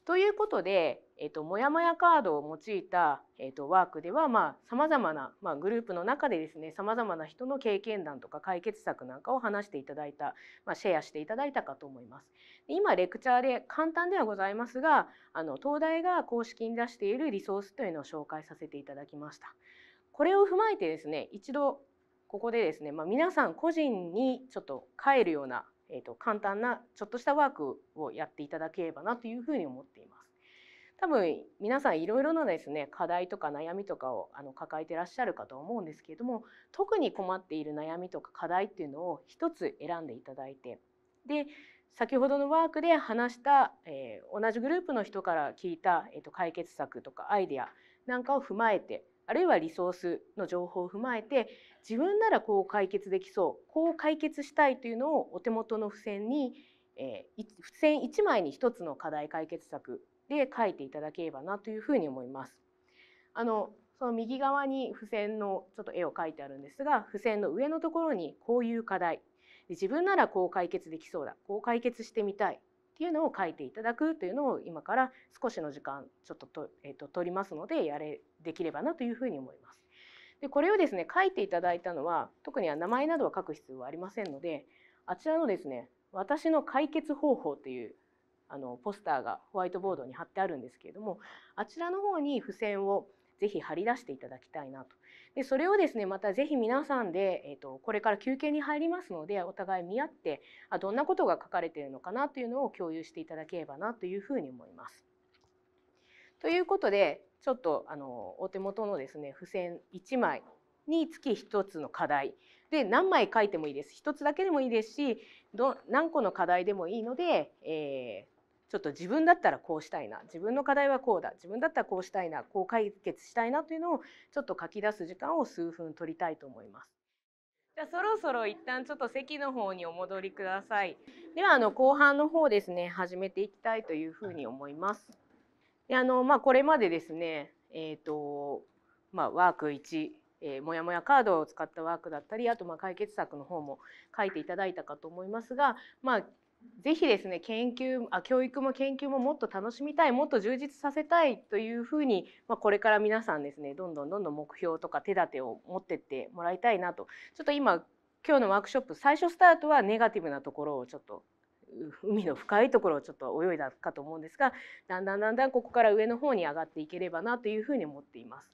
ということで、えっと、もやもやカードを用いた、えっと、ワークではさまざ、まな、まあ、グループの中でですねさまざまな人の経験談とか解決策なんかを話していただいた、まあ、シェアしていただいたかと思います。今レクチャーで簡単ではございますがあの東大が公式に出しているリソースというのを紹介させていただきました。これを踏まえてですね一度ここでですね、まあ、皆さん個人にちょっと帰るようなえーと、簡単なちょっとしたワークをやっていただければなというふうに思っています。多分皆さんいろいろなですね課題とか悩みとかをあの抱えてらっしゃるかと思うんですけれども特に困っている悩みとか課題っていうのを一つ選んでいただいてで先ほどのワークで話した、えー、同じグループの人から聞いた、えーと解決策とかアイデアなんかを踏まえてあるいはリソースの情報を踏まえて自分ならこう解決できそうこう解決したいというのをお手元の付箋に、えー、付箋1枚に1つの課題解決策で書いていただければなというふうに思います。あのその右側に付箋のちょっと絵を描いてあるんですが付箋の上のところにこういう課題自分ならこう解決できそうだこう解決してみたいていうのを書いていただくというのを今から少しの時間ちょっとと、えー、と取りますのでやれできればなというふうに思います。でこれをですね書いていただいたのは特には名前などは書く必要はありませんのであちらのですね「私の解決方法」というあのポスターがホワイトボードに貼ってあるんですけれどもあちらの方に付箋をぜひ張り出していただきたいなと。でそれをですねまたぜひ皆さんで、えーと、これから休憩に入りますのでお互い見合ってあどんなことが書かれているのかなというのを共有していただければなというふうに思います。ということでちょっとあのお手元のですね付箋1枚につき1つの課題で何枚書いてもいいです1つだけでもいいですしど何個の課題でもいいので、えちょっと自分だったらこうしたいな自分の課題はこうだ自分だったらこうしたいなこう解決したいなというのをちょっと書き出す時間を数分取りたいと思います。じゃそろそろ一旦ちょっと席の方にお戻りください。ではあの後半の方ですね始めていきたいというふうに思います。であのまあ、これまでですね、えーとまあ、ワーク1えー、もやもやカードを使ったワークだったりあとまあ解決策の方も書いていただいたかと思いますが、まあ、ぜひですね研究あ教育も研究ももっと楽しみたいもっと充実させたいというふうに、まあ、これから皆さんですねどんどんどんどん目標とか手立てを持ってってもらいたいなとちょっと今今日のワークショップ最初スタートはネガティブなところをちょっと海の深いところをちょっと泳いだかと思うんですがだんだんだんだんここから上の方に上がっていければなというふうに思っています。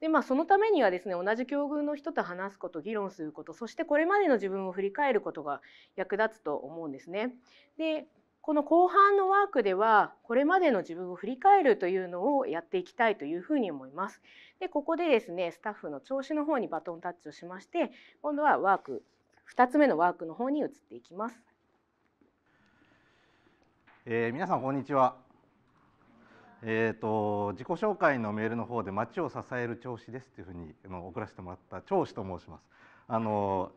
でまあ、そのためにはですね同じ境遇の人と話すこと議論することそしてこれまでの自分を振り返ることが役立つと思うんですね。でこの後半のワークではこれまでの自分を振り返るというのをやっていきたいというふうに思います。でここでですねスタッフの調子の方にバトンタッチをしまして今度はワーク2つ目のワークの方に移っていきます。えー、皆さんこんにちは。えーと、自己紹介のメールの方で「町を支える調子です」というふうにの送らせてもらった調子と申します。あの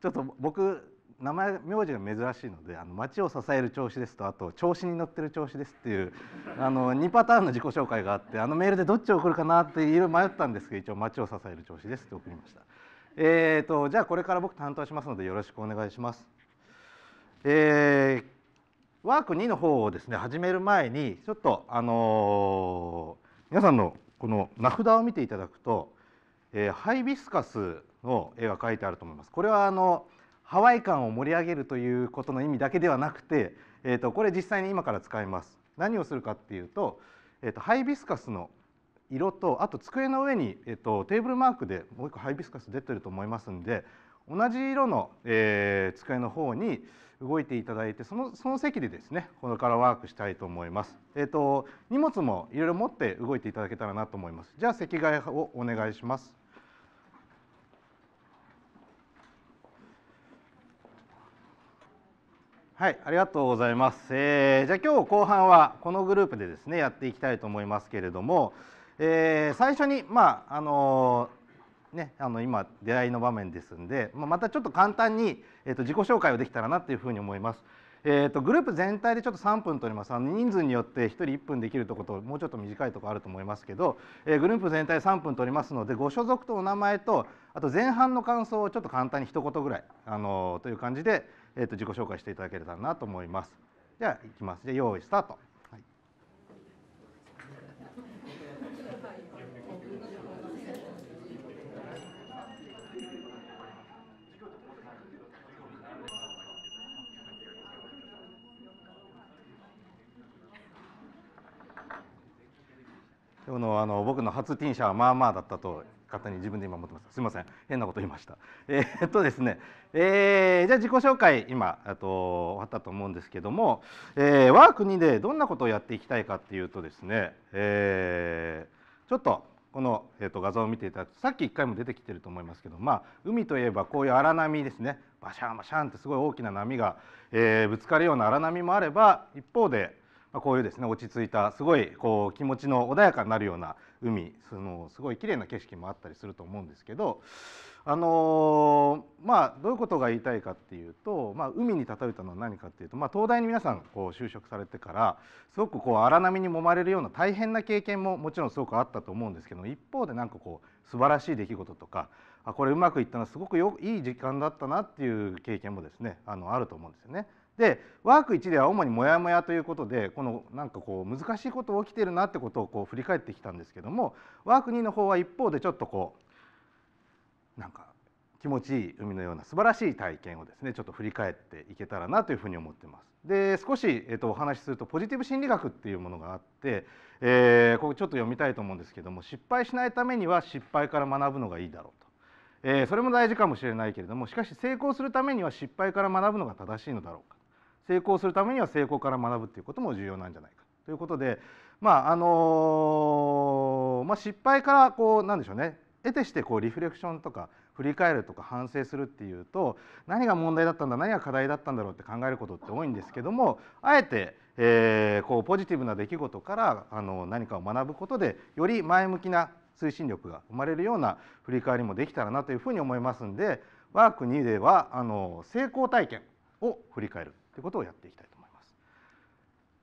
ちょっと僕名前名字が珍しいので「あの町を支える調子です」とあと「調子に乗ってる調子です」っていうあの2パターンの自己紹介があってあのメールでどっちを送るかなっていろ迷ったんですけど一応「町を支える調子です」って送りました。えーと、とじゃあこれから僕担当しますのでよろしくお願いします。えー、ワーク2の方をですね始める前にちょっとあのー、皆さんのこの名札を見ていただくと、えー、ハイビスカスの絵が描いてあると思います。これはあのハワイ感を盛り上げるということの意味だけではなくて、えーと、これ実際に今から使います。何をするかっていうと,、えーと、ハイビスカスの色とあと机の上に、えーと、とテーブルマークでもう一個ハイビスカス出てると思いますんで同じ色の、えー、机の方に動いていただいてそのその席でですねこれからワークしたいと思います。えっ、ー、と荷物もいろいろ持って動いていただけたらなと思います。じゃあ席替えをお願いします。はい、ありがとうございます。えー、じゃあ今日後半はこのグループでですねやっていきたいと思いますけれども、えー、最初にまああのね、あの今出会いの場面ですんで、まあ、またちょっと簡単に、えー、と自己紹介をできたらなというふうに思います。えーと、グループ全体でちょっと3分とりますあの人数によって1人1分できるとこともうちょっと短いところあると思いますけど、えー、グループ全体3分とりますのでご所属とお名前とあと前半の感想をちょっと簡単に一言ぐらい、あのー、という感じで、えーと、自己紹介していただければなと思います。じゃあいきます。じゃ用意スタートこのあの僕の初 T 社はまあまあだったと勝手に自分で今思ってます。すみません、変なこと言いました。えー、っとですね、えー、じゃあ自己紹介今と終わったと思うんですけども、えー、我が国でどんなことをやっていきたいかっていうとですね、えー、ちょっとこの、えー、と画像を見ていただくとさっき1回も出てきてると思いますけど、まあ、海といえばこういう荒波ですねバシャンバシャンってすごい大きな波が、えー、ぶつかるような荒波もあれば一方でまあ、こういうですね落ち着いたすごいこう気持ちの穏やかになるような海そのすごい綺麗な景色もあったりすると思うんですけど、あのー、まあ、どういうことが言いたいかっていうと、まあ、海に例えたのは何かっていうと、まあ、東大に皆さんこう就職されてからすごくこう荒波に揉まれるような大変な経験ももちろんすごくあったと思うんですけど一方で何かこう素晴らしい出来事とかあこれうまくいったのはすごくよいい時間だったなっていう経験もですねあのあると思うんですよね。でワーク1では主にモヤモヤということでこのなんかこう難しいこと起きてるなってことをこう振り返ってきたんですけどもワーク2の方は一方でちょっとこうなんか気持ちいい海のような素晴らしい体験をですねちょっと振り返っていけたらなというふうに思ってます。で少し、えっと、お話しするとポジティブ心理学っていうものがあって、えー、ここちょっと読みたいと思うんですけども失敗しないためには失敗から学ぶのがいいだろうと。えそれも大事かもしれないけれどもしかし成功するためには失敗から学ぶのが正しいのだろうか成功するためには成功から学ぶっていうことも重要なんじゃないかということで、まああのまあ、失敗からこうなんでしょうね得てしてこうリフレクションとか振り返るとか反省するっていうと何が問題だったんだ何が課題だったんだろうって考えることって多いんですけどもあえて、えー、こうポジティブな出来事からあの何かを学ぶことでより前向きな推進力が生まれるような振り返りもできたらなというふうに思いますんでワーク2ではあの成功体験を振り返るということをやっていきたいと思います。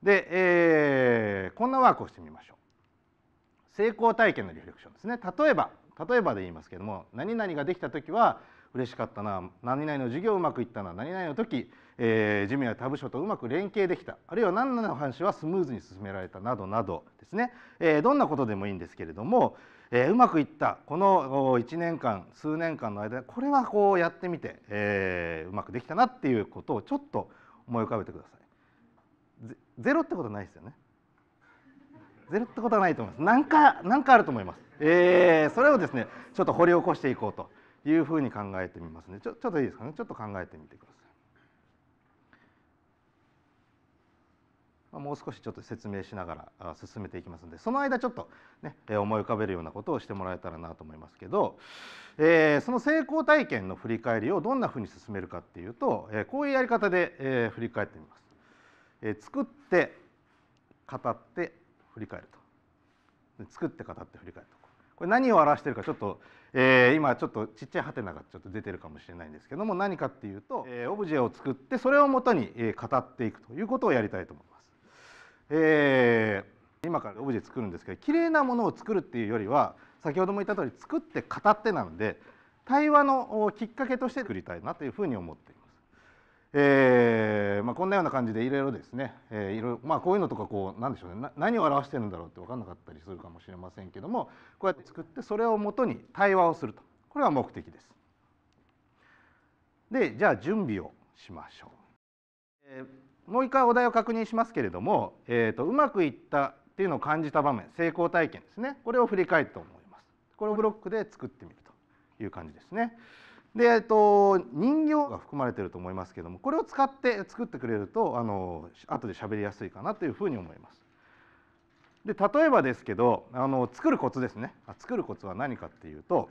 で、えー、こんなワークをしてみましょう。成功体験のリフレクションですね。例えば例えばで言いますけども何々ができた時は嬉しかったな何々の授業うまくいったな何々の時、えー、事務や他部署とうまく連携できたあるいは何々の話はスムーズに進められたなどなどですね、えー、どんなことでもいいんですけれども、えー、うまくいったこの1年間数年間の間これはこうやってみて、えー、うまくできたなっていうことをちょっと思い浮かべてくださいゼロってことはないですよねゼロってことはないと思います何か何かあると思いますえー、それをですねちょっと掘り起こしていこうというふうに考えてみますねちょちょっといいですかねちょっと考えてみてくださいもう少しちょっと説明しながら進めていきますのでその間ちょっと、ね、思い浮かべるようなことをしてもらえたらなと思いますけど、えその成功体験の振り返りをどんなふうに進めるかっていうと、えこういうやり方で、え振り返ってみます。え作って語って振り返ると作って語って振り返るとこれ何を表してるかちょっと、えー、今ちょっとちっちゃいハテナがちょっと出てるかもしれないんですけども何かっていうと、えー、オブジェを作ってそれをもとに、えー、語っていくということをやりたいと思います。えー、今からオブジェ作るんですけど綺麗なものを作るっていうよりは先ほども言った通り作って語ってなので対話のきっかけとして作りたいなというふうに思っています。えーまあ、こんなような感じでいろいろですね、えーいろまあ、こういうのとかこう何でしょうね何を表してるんだろうって分かんなかったりするかもしれませんけどもこうやって作ってそれをもとに対話をするとこれが目的です。でじゃあ準備をしましょう。えーもう一回お題を確認しますけれども、えーと、うまくいったっていうのを感じた場面成功体験ですねこれを振り返って思いますこれをブロックで作ってみるという感じですねで、えーと、人形が含まれていると思いますけれどもこれを使って作ってくれるとあの後で喋りやすいかなというふうに思いますで例えばですけどあの作るコツですね作るコツは何かっていうと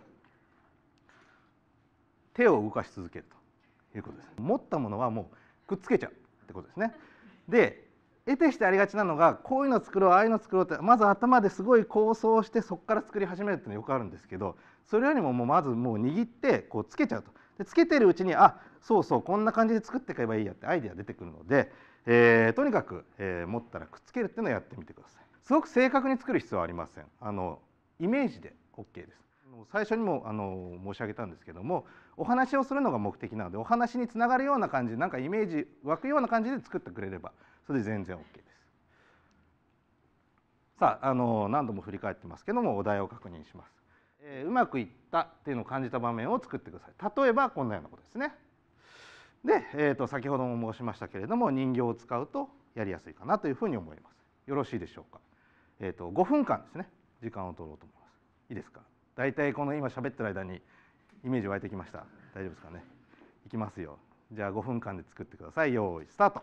手を動かし続けるということです持ったものはもうくっつけちゃうってことですね。で得てしてありがちなのがこういうの作ろうああいうの作ろうってまず頭ですごい構想してそこから作り始めるっていうのよくあるんですけどそれよりももうまずもう握ってこうつけちゃうとでつけてるうちにあそうそうこんな感じで作っていけばいいやってアイデア出てくるので、えー、とにかく、えー、持ったらくっつけるっていうのをやってみてください。すごく正確に作る必要はありません。あのイメージで OK です。最初にもあの申し上げたんですけどもお話をするのが目的なのでお話につながるような感じなんかイメージ湧くような感じで作ってくれればそれで全然 OK です。さああの何度も振り返ってますけどもお題を確認します。えー、うまくいったっていうのを感じた場面を作ってください。例えばこんなようなことですね。で、えー、と先ほども申しましたけれども人形を使うとやりやすいかなというふうに思います。よろしいでしょうか。えー、と5分間ですね時間を取ろうと思います。いいですか大体この今喋ってる間にイメージ湧いてきました大丈夫ですかねいきますよじゃあ5分間で作ってください用意スタート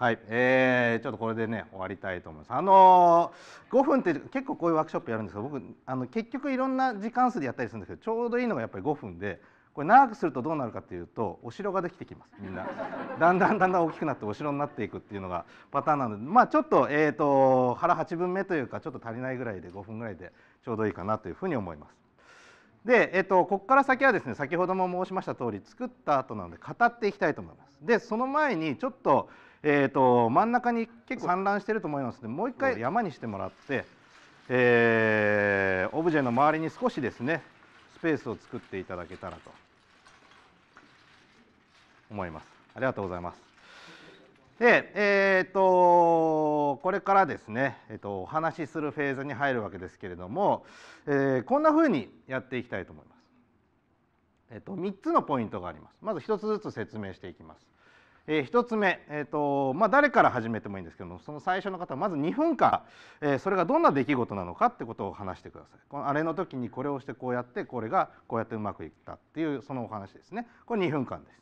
はい、えー、ちょっとこれでね終わりたいと思います。あのー、5分って結構こういうワークショップやるんですけど僕あの結局いろんな時間数でやったりするんですけどちょうどいいのがやっぱり5分でこれ長くするとどうなるかっていうとお城ができてきますみんな [LAUGHS] だんだんだんだん大きくなってお城になっていくっていうのがパターンなのでまあちょっと,、えーと、腹8分目というかちょっと足りないぐらいで5分ぐらいでちょうどいいかなというふうに思います。で、えっと、ここから先はですね先ほども申しました通り作った後なので語っていきたいと思います。でその前にちょっとえーと、真ん中に結構散乱してると思いますのでもう一回山にしてもらって、えー、オブジェの周りに少しですねスペースを作っていただけたらと思います。ありがとうございます。で、えーと、とこれからですね、えっと、お話しするフェーズに入るわけですけれども、えー、こんなふうにやっていきたいと思います。えっと、三つのポイントがあります。まず一つずつ説明していきます。えー、1つ目、えーとまあ、誰から始めてもいいんですけどもその最初の方はまず2分間、えー、それがどんな出来事なのかってことを話してくださいこのあれの時にこれをしてこうやってこれがこうやってうまくいったっていうそのお話ですねこれ2分間です。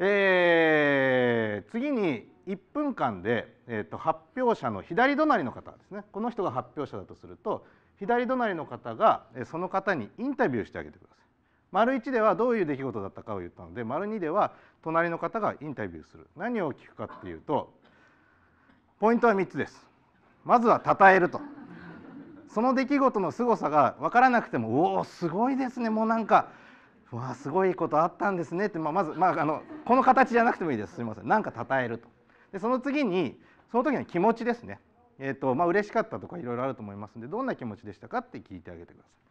えー、次に1分間で、えーと、発表者の左隣の方ですねこの人が発表者だとすると左隣の方がその方にインタビューしてあげてください。丸一ではどういう出来事だったかを言ったので丸2では隣の方がインタビューする何を聞くかっていうとポイントは3つですまずは称えるとその出来事の凄さが分からなくても「おおすごいですねもうなんかわあすごいことあったんですね」って、まあ、まず、まあ、あのこの形じゃなくてもいいですすみませんなんか称えるとでその次にその時の気持ちですねえーとまあ嬉しかったとかいろいろあると思いますんでどんな気持ちでしたかって聞いてあげてください。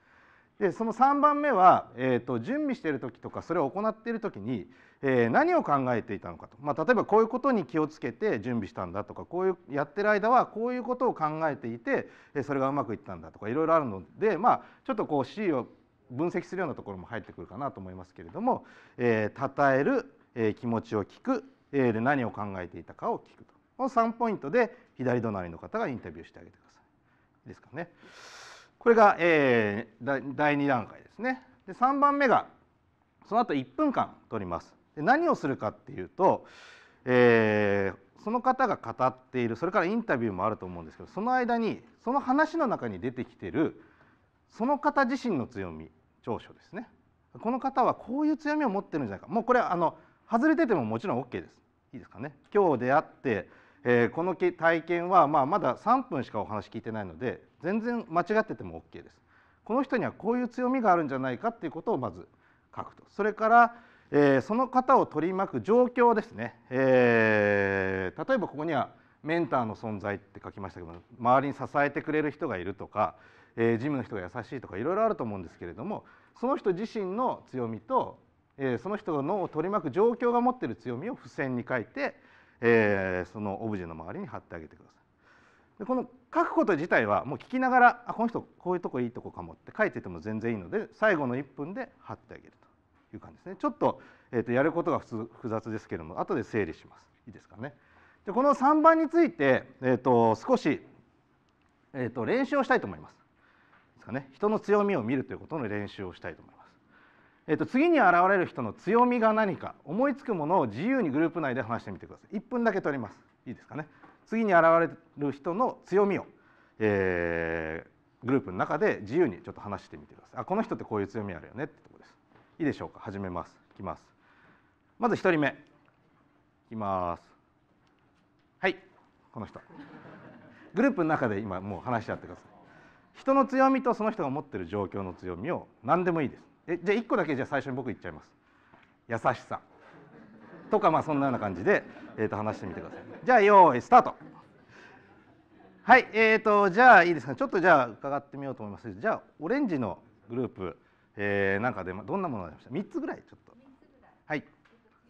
でその3番目は、えーと、準備している時とかそれを行っている時に、えー、何を考えていたのかと、まあ、例えばこういうことに気をつけて準備したんだとかこういうやってる間はこういうことを考えていてそれがうまくいったんだとかいろいろあるので、まあ、ちょっとこう C を分析するようなところも入ってくるかなと思いますけれども、えー、称える、えー、気持ちを聞く、えー、で何を考えていたかを聞くとこの3ポイントで左隣の方がインタビューしてあげてください。ですかね。これが、えー、第2段階ですね。で3番目がその後1分間取ります。で何をするかっていうと、えー、その方が語っているそれからインタビューもあると思うんですけどその間にその話の中に出てきてるその方自身の強み長所ですねこの方はこういう強みを持ってるんじゃないかもうこれはあの外れててももちろん OK ですいいですかね今日出会って、えー、この体験はまあまだ3分しかお話聞いてないので全然間違ってても OK です。この人にはこういう強みがあるんじゃないかっていうことをまず書くとそれから、えー、その方を取り巻く状況ですね、えー、例えばここにはメンターの存在って書きましたけど周りに支えてくれる人がいるとか、えー、ジムの人が優しいとかいろいろあると思うんですけれどもその人自身の強みと、えその人のを取り巻く状況が持ってる強みを付箋に書いて、えそのオブジェの周りに貼ってあげてください。でこの書くこと自体はもう聞きながらあこの人こういうとこいいとこかもって書いてても全然いいので最後の1分で貼ってあげるという感じですねちょっと,、えー、とやることが複雑ですけれども後で整理しますいいですかねでこの3番について、えーと、少し、えーと、練習をしたいと思いますですか、ね、人の強みを見るということの練習をしたいと思います、えーと、と次に現れる人の強みが何か思いつくものを自由にグループ内で話してみてください1分だけ取りますいいですかね次に現れる人の強みを、えー、グループの中で自由にちょっと話してみてくださいあこの人ってこういう強みあるよねってとこですいいでしょうか始めますいきますまず1人目いきますはいこの人グループの中で今もう話し合ってください人の強みとその人が持ってる状況の強みを何でもいいですえじゃあ1個だけじゃあ最初に僕言っちゃいます優しさとかまあそんなような感じでえー、と話してみてくださいじゃあ用意スタートはいえーと、じゃあいいですかちょっとじゃあ伺ってみようと思いますじゃあオレンジのグループ、えー、なんかでどんなものがありました3つぐらいちょっとはい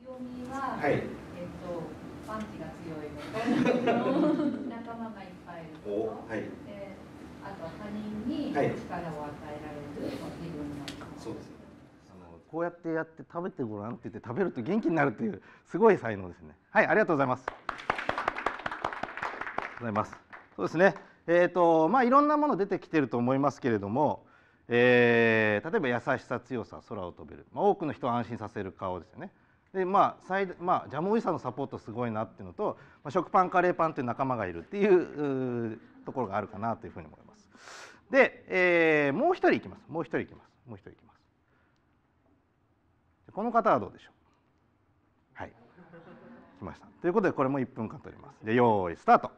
強みは、はい、えっ、ー、とパンチが強いのと仲間がいっぱいいること、はい、あと他人に力を与えられる、はい、自分のそうですね。こうやってやって食べてごらんって言って食べると元気になるっていうすごい才能ですねはいありがとうございますございますそうですねえっ、ー、とまあいろんなもの出てきてると思いますけれども、えー、例えば優しさ強さ空を飛べる、まあ、多くの人を安心させる顔ですよねでまあまあ、ジャムおじさんのサポートすごいなっていうのと、まあ、食パンカレーパンという仲間がいるっていうところがあるかなというふうに思います。で、えー、もう一人いきますもう一人いきますもう一人いきます。この方はどうでしょうはい来ましたということでこれも1分間取りますで用意スタート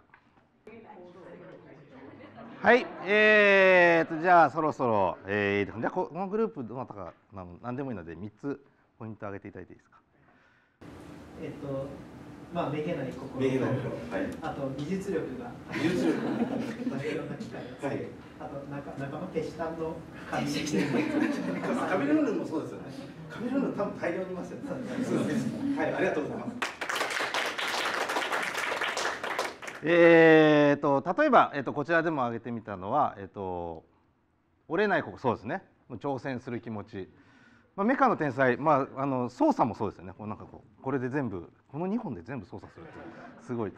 はいえーとじゃあそろそろ、えー、じゃあこのグループどなたか何でもいいので3つポイントあげていただいていいですかえっ、とまあめげない心めげはい、あと技術力が技術力 [LAUGHS] いろんな機会を、はい、あと仲仲間ペシタンの感じカメ [LAUGHS] もそうですよねカメラの多分大量にいますよ、ね、はい、ありがとうございます。えーと、例えば、えーと、こちらでも挙げてみたのは、えーと、折れないこそうですね挑戦する気持ち、まあ、メカの天才、まあ、あの操作もそうですよねこうなんかこうこれで全部この2本で全部操作するってすごい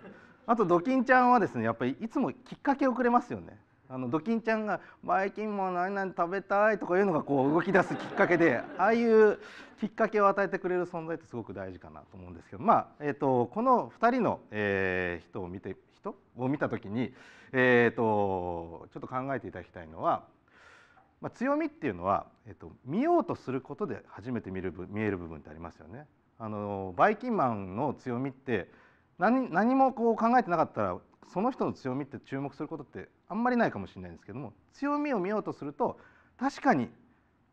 あとドキンちゃんはですねやっぱりいつもきっかけをくれますよねあのドキンちゃんが「バイキンもん何々食べたい」とかいうのがこう動き出すきっかけでああいうきっかけを与えてくれる存在ってすごく大事かなと思うんですけどまあ、えーと、この2人の、えー、人を見て人を見た時に、えーと、ちょっと考えていただきたいのは、まあ、強みっていうのは、えーと、と見ようとすることで初めて見る見える部分ってありますよね。あのバイキンマンの強みって何何もこう考えてなかったらその人の強みって注目することってあんまりないかもしれないんですけども強みを見ようとすると確かに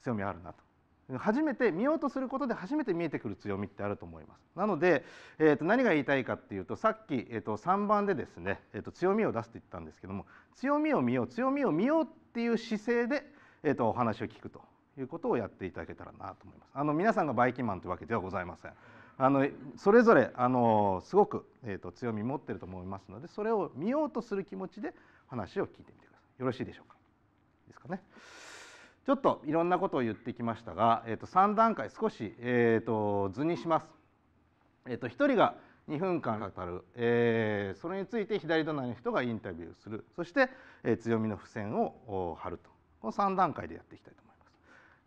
強みあるなと初めて見ようとすることで初めて見えてくる強みってあると思います。なので、えー、と何が言いたいかっていうとさっき、えー、と3番でですね、えー、と強みを出すって言ったんですけども強みを見よう強みを見ようっていう姿勢で、えー、とお話を聞くということをやっていただけたらなと思います。あの皆さんがバイキンマンというわけではございません。あのそれぞれあのすごく、えーと、強み持ってると思いますのでそれを見ようとする気持ちで話を聞いてみてくださいよろしいでしょうかですかねちょっといろんなことを言ってきましたが、えーと、と3段階少し、えーと、と図にします、えー、と1人が2分間語る、えー、それについて左隣の人がインタビューするそして、えー、強みの付箋を貼るとこの3段階でやっていきたいと思います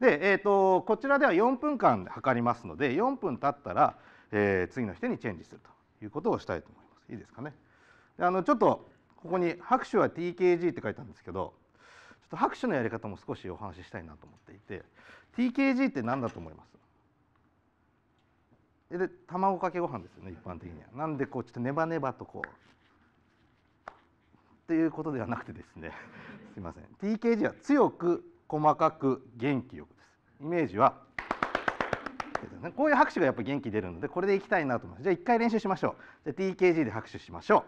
で、えーと、こちらでは4分間測りますので4分経ったら、えー、次の人にチェンジするということをしたいと思います。いいですかね。であのちょっとここに「拍手は TKG」って書いたんですけどちょっと拍手のやり方も少しお話ししたいなと思っていて TKG って何だと思いますで卵かけご飯ですよね一般的には。なんでこうちょっとネバネバとこうっていうことではなくてですねすいません TKG は強く細かく元気よくですイメージはこういう拍手がやっぱ元気出るのでこれでいきたいなと思いますじゃあ一回練習しましょうじゃあ TKG で拍手しましょう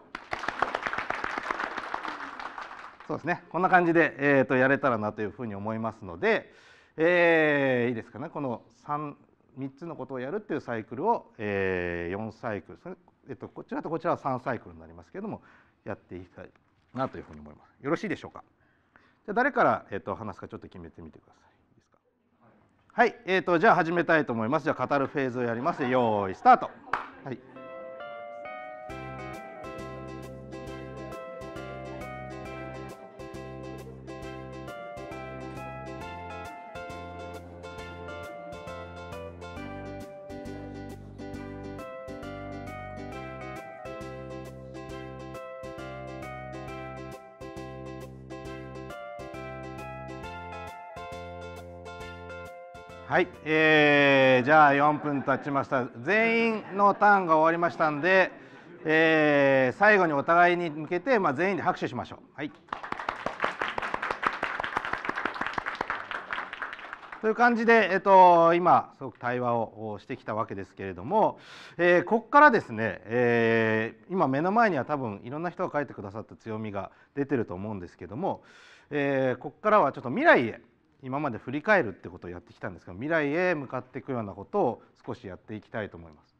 そうですねこんな感じで、えー、とやれたらなというふうに思いますので、えー、いいですかねこの 3, 3つのことをやるっていうサイクルを、えー、4サイクルえー、とこちらとこちらは3サイクルになりますけれどもやっていきたいなというふうに思いますよろしいでしょうかじゃ誰から、えー、と話すかちょっと決めてみてください。いいですかはい、えーと、じゃあ始めたいと思います。じゃあ語るフェーズをやります。用意スタートはい、えー、じゃあ4分経ちました全員のターンが終わりましたんで、えー、最後にお互いに向けて、まあ、全員で拍手しましょう。はいという感じで、えっと、今すごく対話をしてきたわけですけれども、えー、ここからですね、えー、今目の前には多分いろんな人が書いてくださった強みが出てると思うんですけども、えー、ここからはちょっと未来へ今まで振り返るってことをやってきたんですが未来へ向かっていくようなことを少しやっていきたいと思います。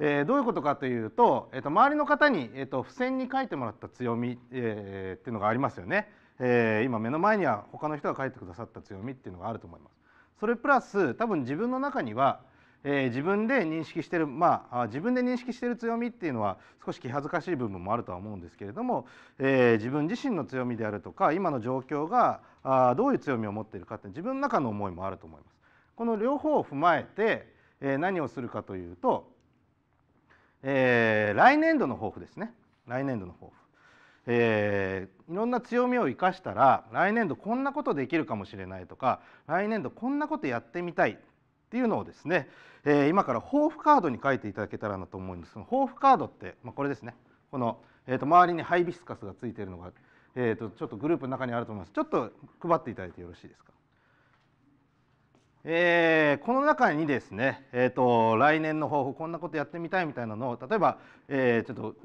えー、どういうことかというと、えー、と周りの方に、えー、と付箋に書いてもらった強み、えー、っていうのがありますよね、えー、今目の前には他の人が書いてくださった強みっていうのがあると思います。それプラス多分自分の中にはえー、自分で認識してるまあ自分で認識してる強みっていうのは少し気恥ずかしい部分もあるとは思うんですけれども、えー、自分自身の強みであるとか今の状況があどういう強みを持っているかって自分の中の思いもあると思います。この両方を踏まえて、えー、何をするかというと、えー、来年度の抱負ですね来年度の抱負。えー、いろんな強みを生かしたら来年度こんなことできるかもしれないとか来年度こんなことやってみたいっていうのをですね、えー、今から抱負カードに書いていただけたらなと思うんですが抱負カードって、まあ、これですねこの、えーと、周りにハイビスカスがついているのが、えーと、ちょっとグループの中にあると思いますちょっと配っていただいてよろしいですか。えー、この中にですね、えーと、来年の抱負こんなことやってみたいみたいなのを例えば、えー、ちょっと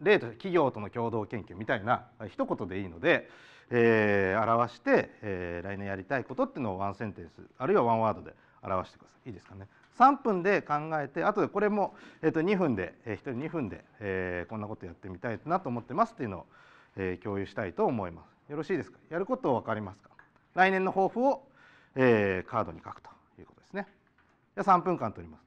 例と企業との共同研究みたいな一言でいいので、えー、表して、えー、来年やりたいことっていうのをワンセンテンスあるいはワンワードで表してください。いいですかね。3分で考えて、あとでこれも、えー、と2分で、えー、1人2分で、えー、こんなことやってみたいなと思ってますっていうのを、えー、共有したいと思います。よろしいですかやること分かりますか来年の抱負を、えー、カードに書くということですね。じゃあ3分間取ります。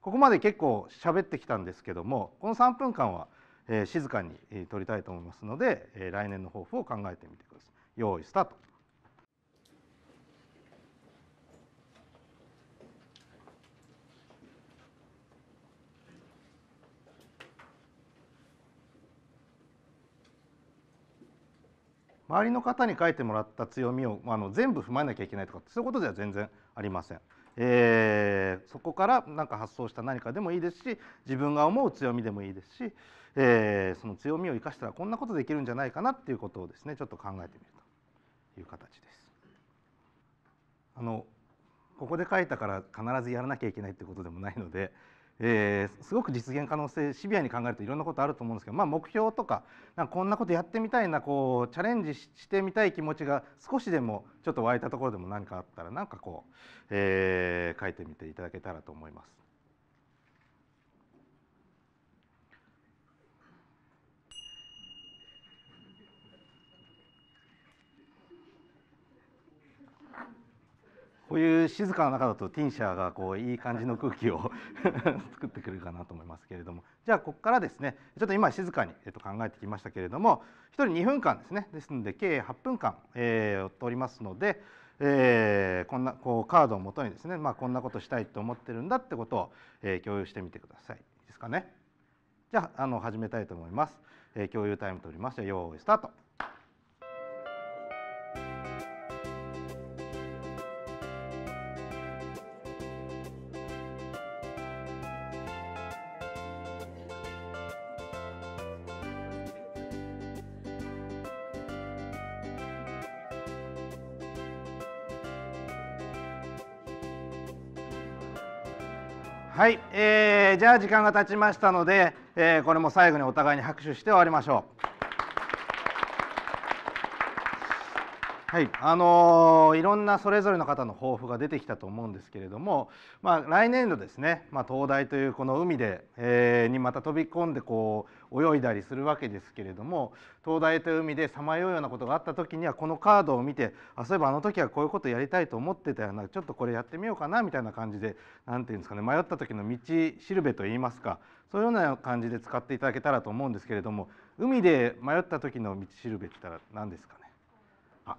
ここまで結構喋ってきたんですけども、この3分間は、えー、静かに取りたいと思いますので、えー、来年の抱負を考えてみてください。用意スタート。周りの方に書いてもらった強みを、まあ、の全部踏まえなきゃいけないとかそういうことでは全然ありません。えー、そこから何か発想した何かでもいいですし自分が思う強みでもいいですし、えー、その強みを生かしたらこんなことできるんじゃないかなっていうことをですねちょっと考えてみるという形です。あのここで書いたから必ずやらなきゃいけないってことでもないのでえー、すごく実現可能性シビアに考えるといろんなことあると思うんですけど、まあ、目標とかなんかこんなことやってみたいなこうチャレンジしてみたい気持ちが少しでもちょっと湧いたところでも何かあったら何かこう、えー、書いてみていただけたらと思います。こういう静かな中だとティンシャーがこういい感じの空気を [LAUGHS] 作ってくれるかなと思いますけれどもじゃあここからですねちょっと今静かに、えっと、考えてきましたけれども1人2分間ですねですので計8分間、えー、おりますので、えー、こんなこうカードをもとにですね、まあ、こんなことしたいと思ってるんだってことを、えー、共有してみてください。いいですかね。じゃああの始めたいと思います。えー、共有タイムとります。用意スタート。はい、えー、じゃあ時間が経ちましたので、えー、これも最後にお互いに拍手して終わりましょう。はいあのー、いろんなそれぞれの方の抱負が出てきたと思うんですけれども、まあ、来年度ですね、まあ、東大というこの海で、えー、にまた飛び込んでこう泳いだりするわけですけれども東大という海でさまようようなことがあった時にはこのカードを見てあそういえばあの時はこういうことやりたいと思ってたよなちょっとこれやってみようかなみたいな感じで何て言うんですかね迷った時の道しるべといいますかそういうような感じで使っていただけたらと思うんですけれども海で迷った時の道しるべって言ったら何ですかねあ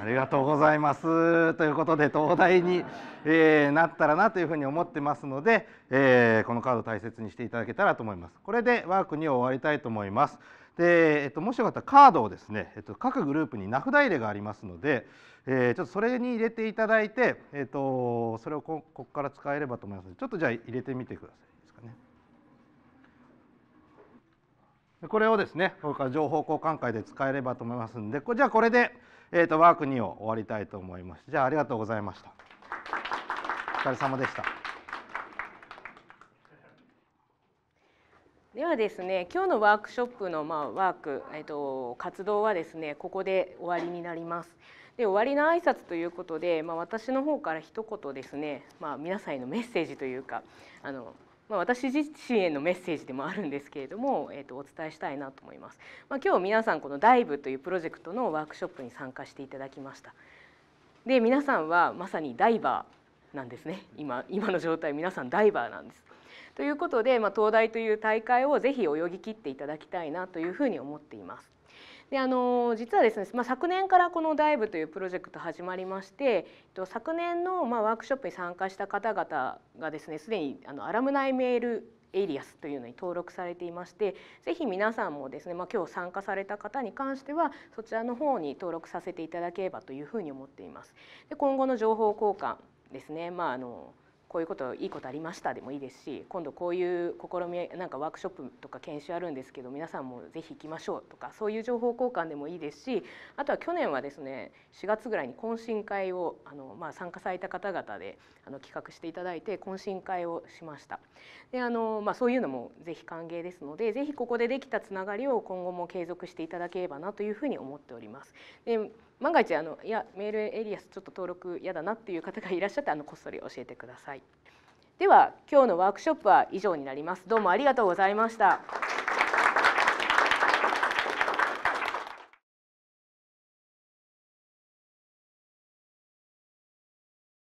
ありがとうございますということで東大に、えー、なったらなというふうに思ってますので、えー、このカード大切にしていただけたらと思います。これでワークに終わりたいと思います。で、えっと、もしよかったらカードをですね、えっと、各グループに名札入れがありますので、えー、ちょっとそれに入れていただいて、えっと、それをここから使えればと思いますのでちょっとじゃあ入れてみてください。これをですねこれから情報交換会で使えればと思いますんでじゃあこれで、えーと、ワーク2を終わりたいと思いますじゃあありがとうございましたお疲れ様でしたではですね今日のワークショップの、まあ、ワーク、えーと活動はですねここで終わりになります。で終わりの挨拶ということで、まあ、私の方から一言ですね、まあ、皆さんへのメッセージというかあのまあ、私自身へのメッセージでもあるんですけれども、えー、とお伝えしたいなと思います。まあ、今日皆さんこの「ダイブというプロジェクトのワークショップに参加していただきました。で皆さんはまさにダイバーなんですね今今の状態皆さんダイバーなんです。ということで、まあ、東大という大会をぜひ泳ぎ切っていただきたいなというふうに思っています。であの実はですね、まあ、昨年からこの「ダイブというプロジェクト始まりまして、えっと、昨年の、まあ、ワークショップに参加した方々がですねすでにあのアラムナイメールエイリアスというのに登録されていましてぜひ皆さんもですね、まあ、今日参加された方に関してはそちらの方に登録させていただければというふうに思っています。で今後の情報交換ですね、まあ、あのこういうこといいことありましたでもいいですし今度こういう試みなんかワークショップとか研修あるんですけど皆さんもぜひ行きましょうとかそういう情報交換でもいいですしあとは去年はですね4月ぐらいに懇親会をあの、まあ、参加された方々であの企画していただいて懇親会をしましたであの、まあ、そういうのもぜひ歓迎ですのでぜひここでできたつながりを今後も継続していただければなというふうに思っております。で万が一あのいやメールエリアスちょっと登録嫌だなっていう方がいらっしゃってあのこっそり教えてください。では今日のワークショップは以上になります。どうもありがとうございました。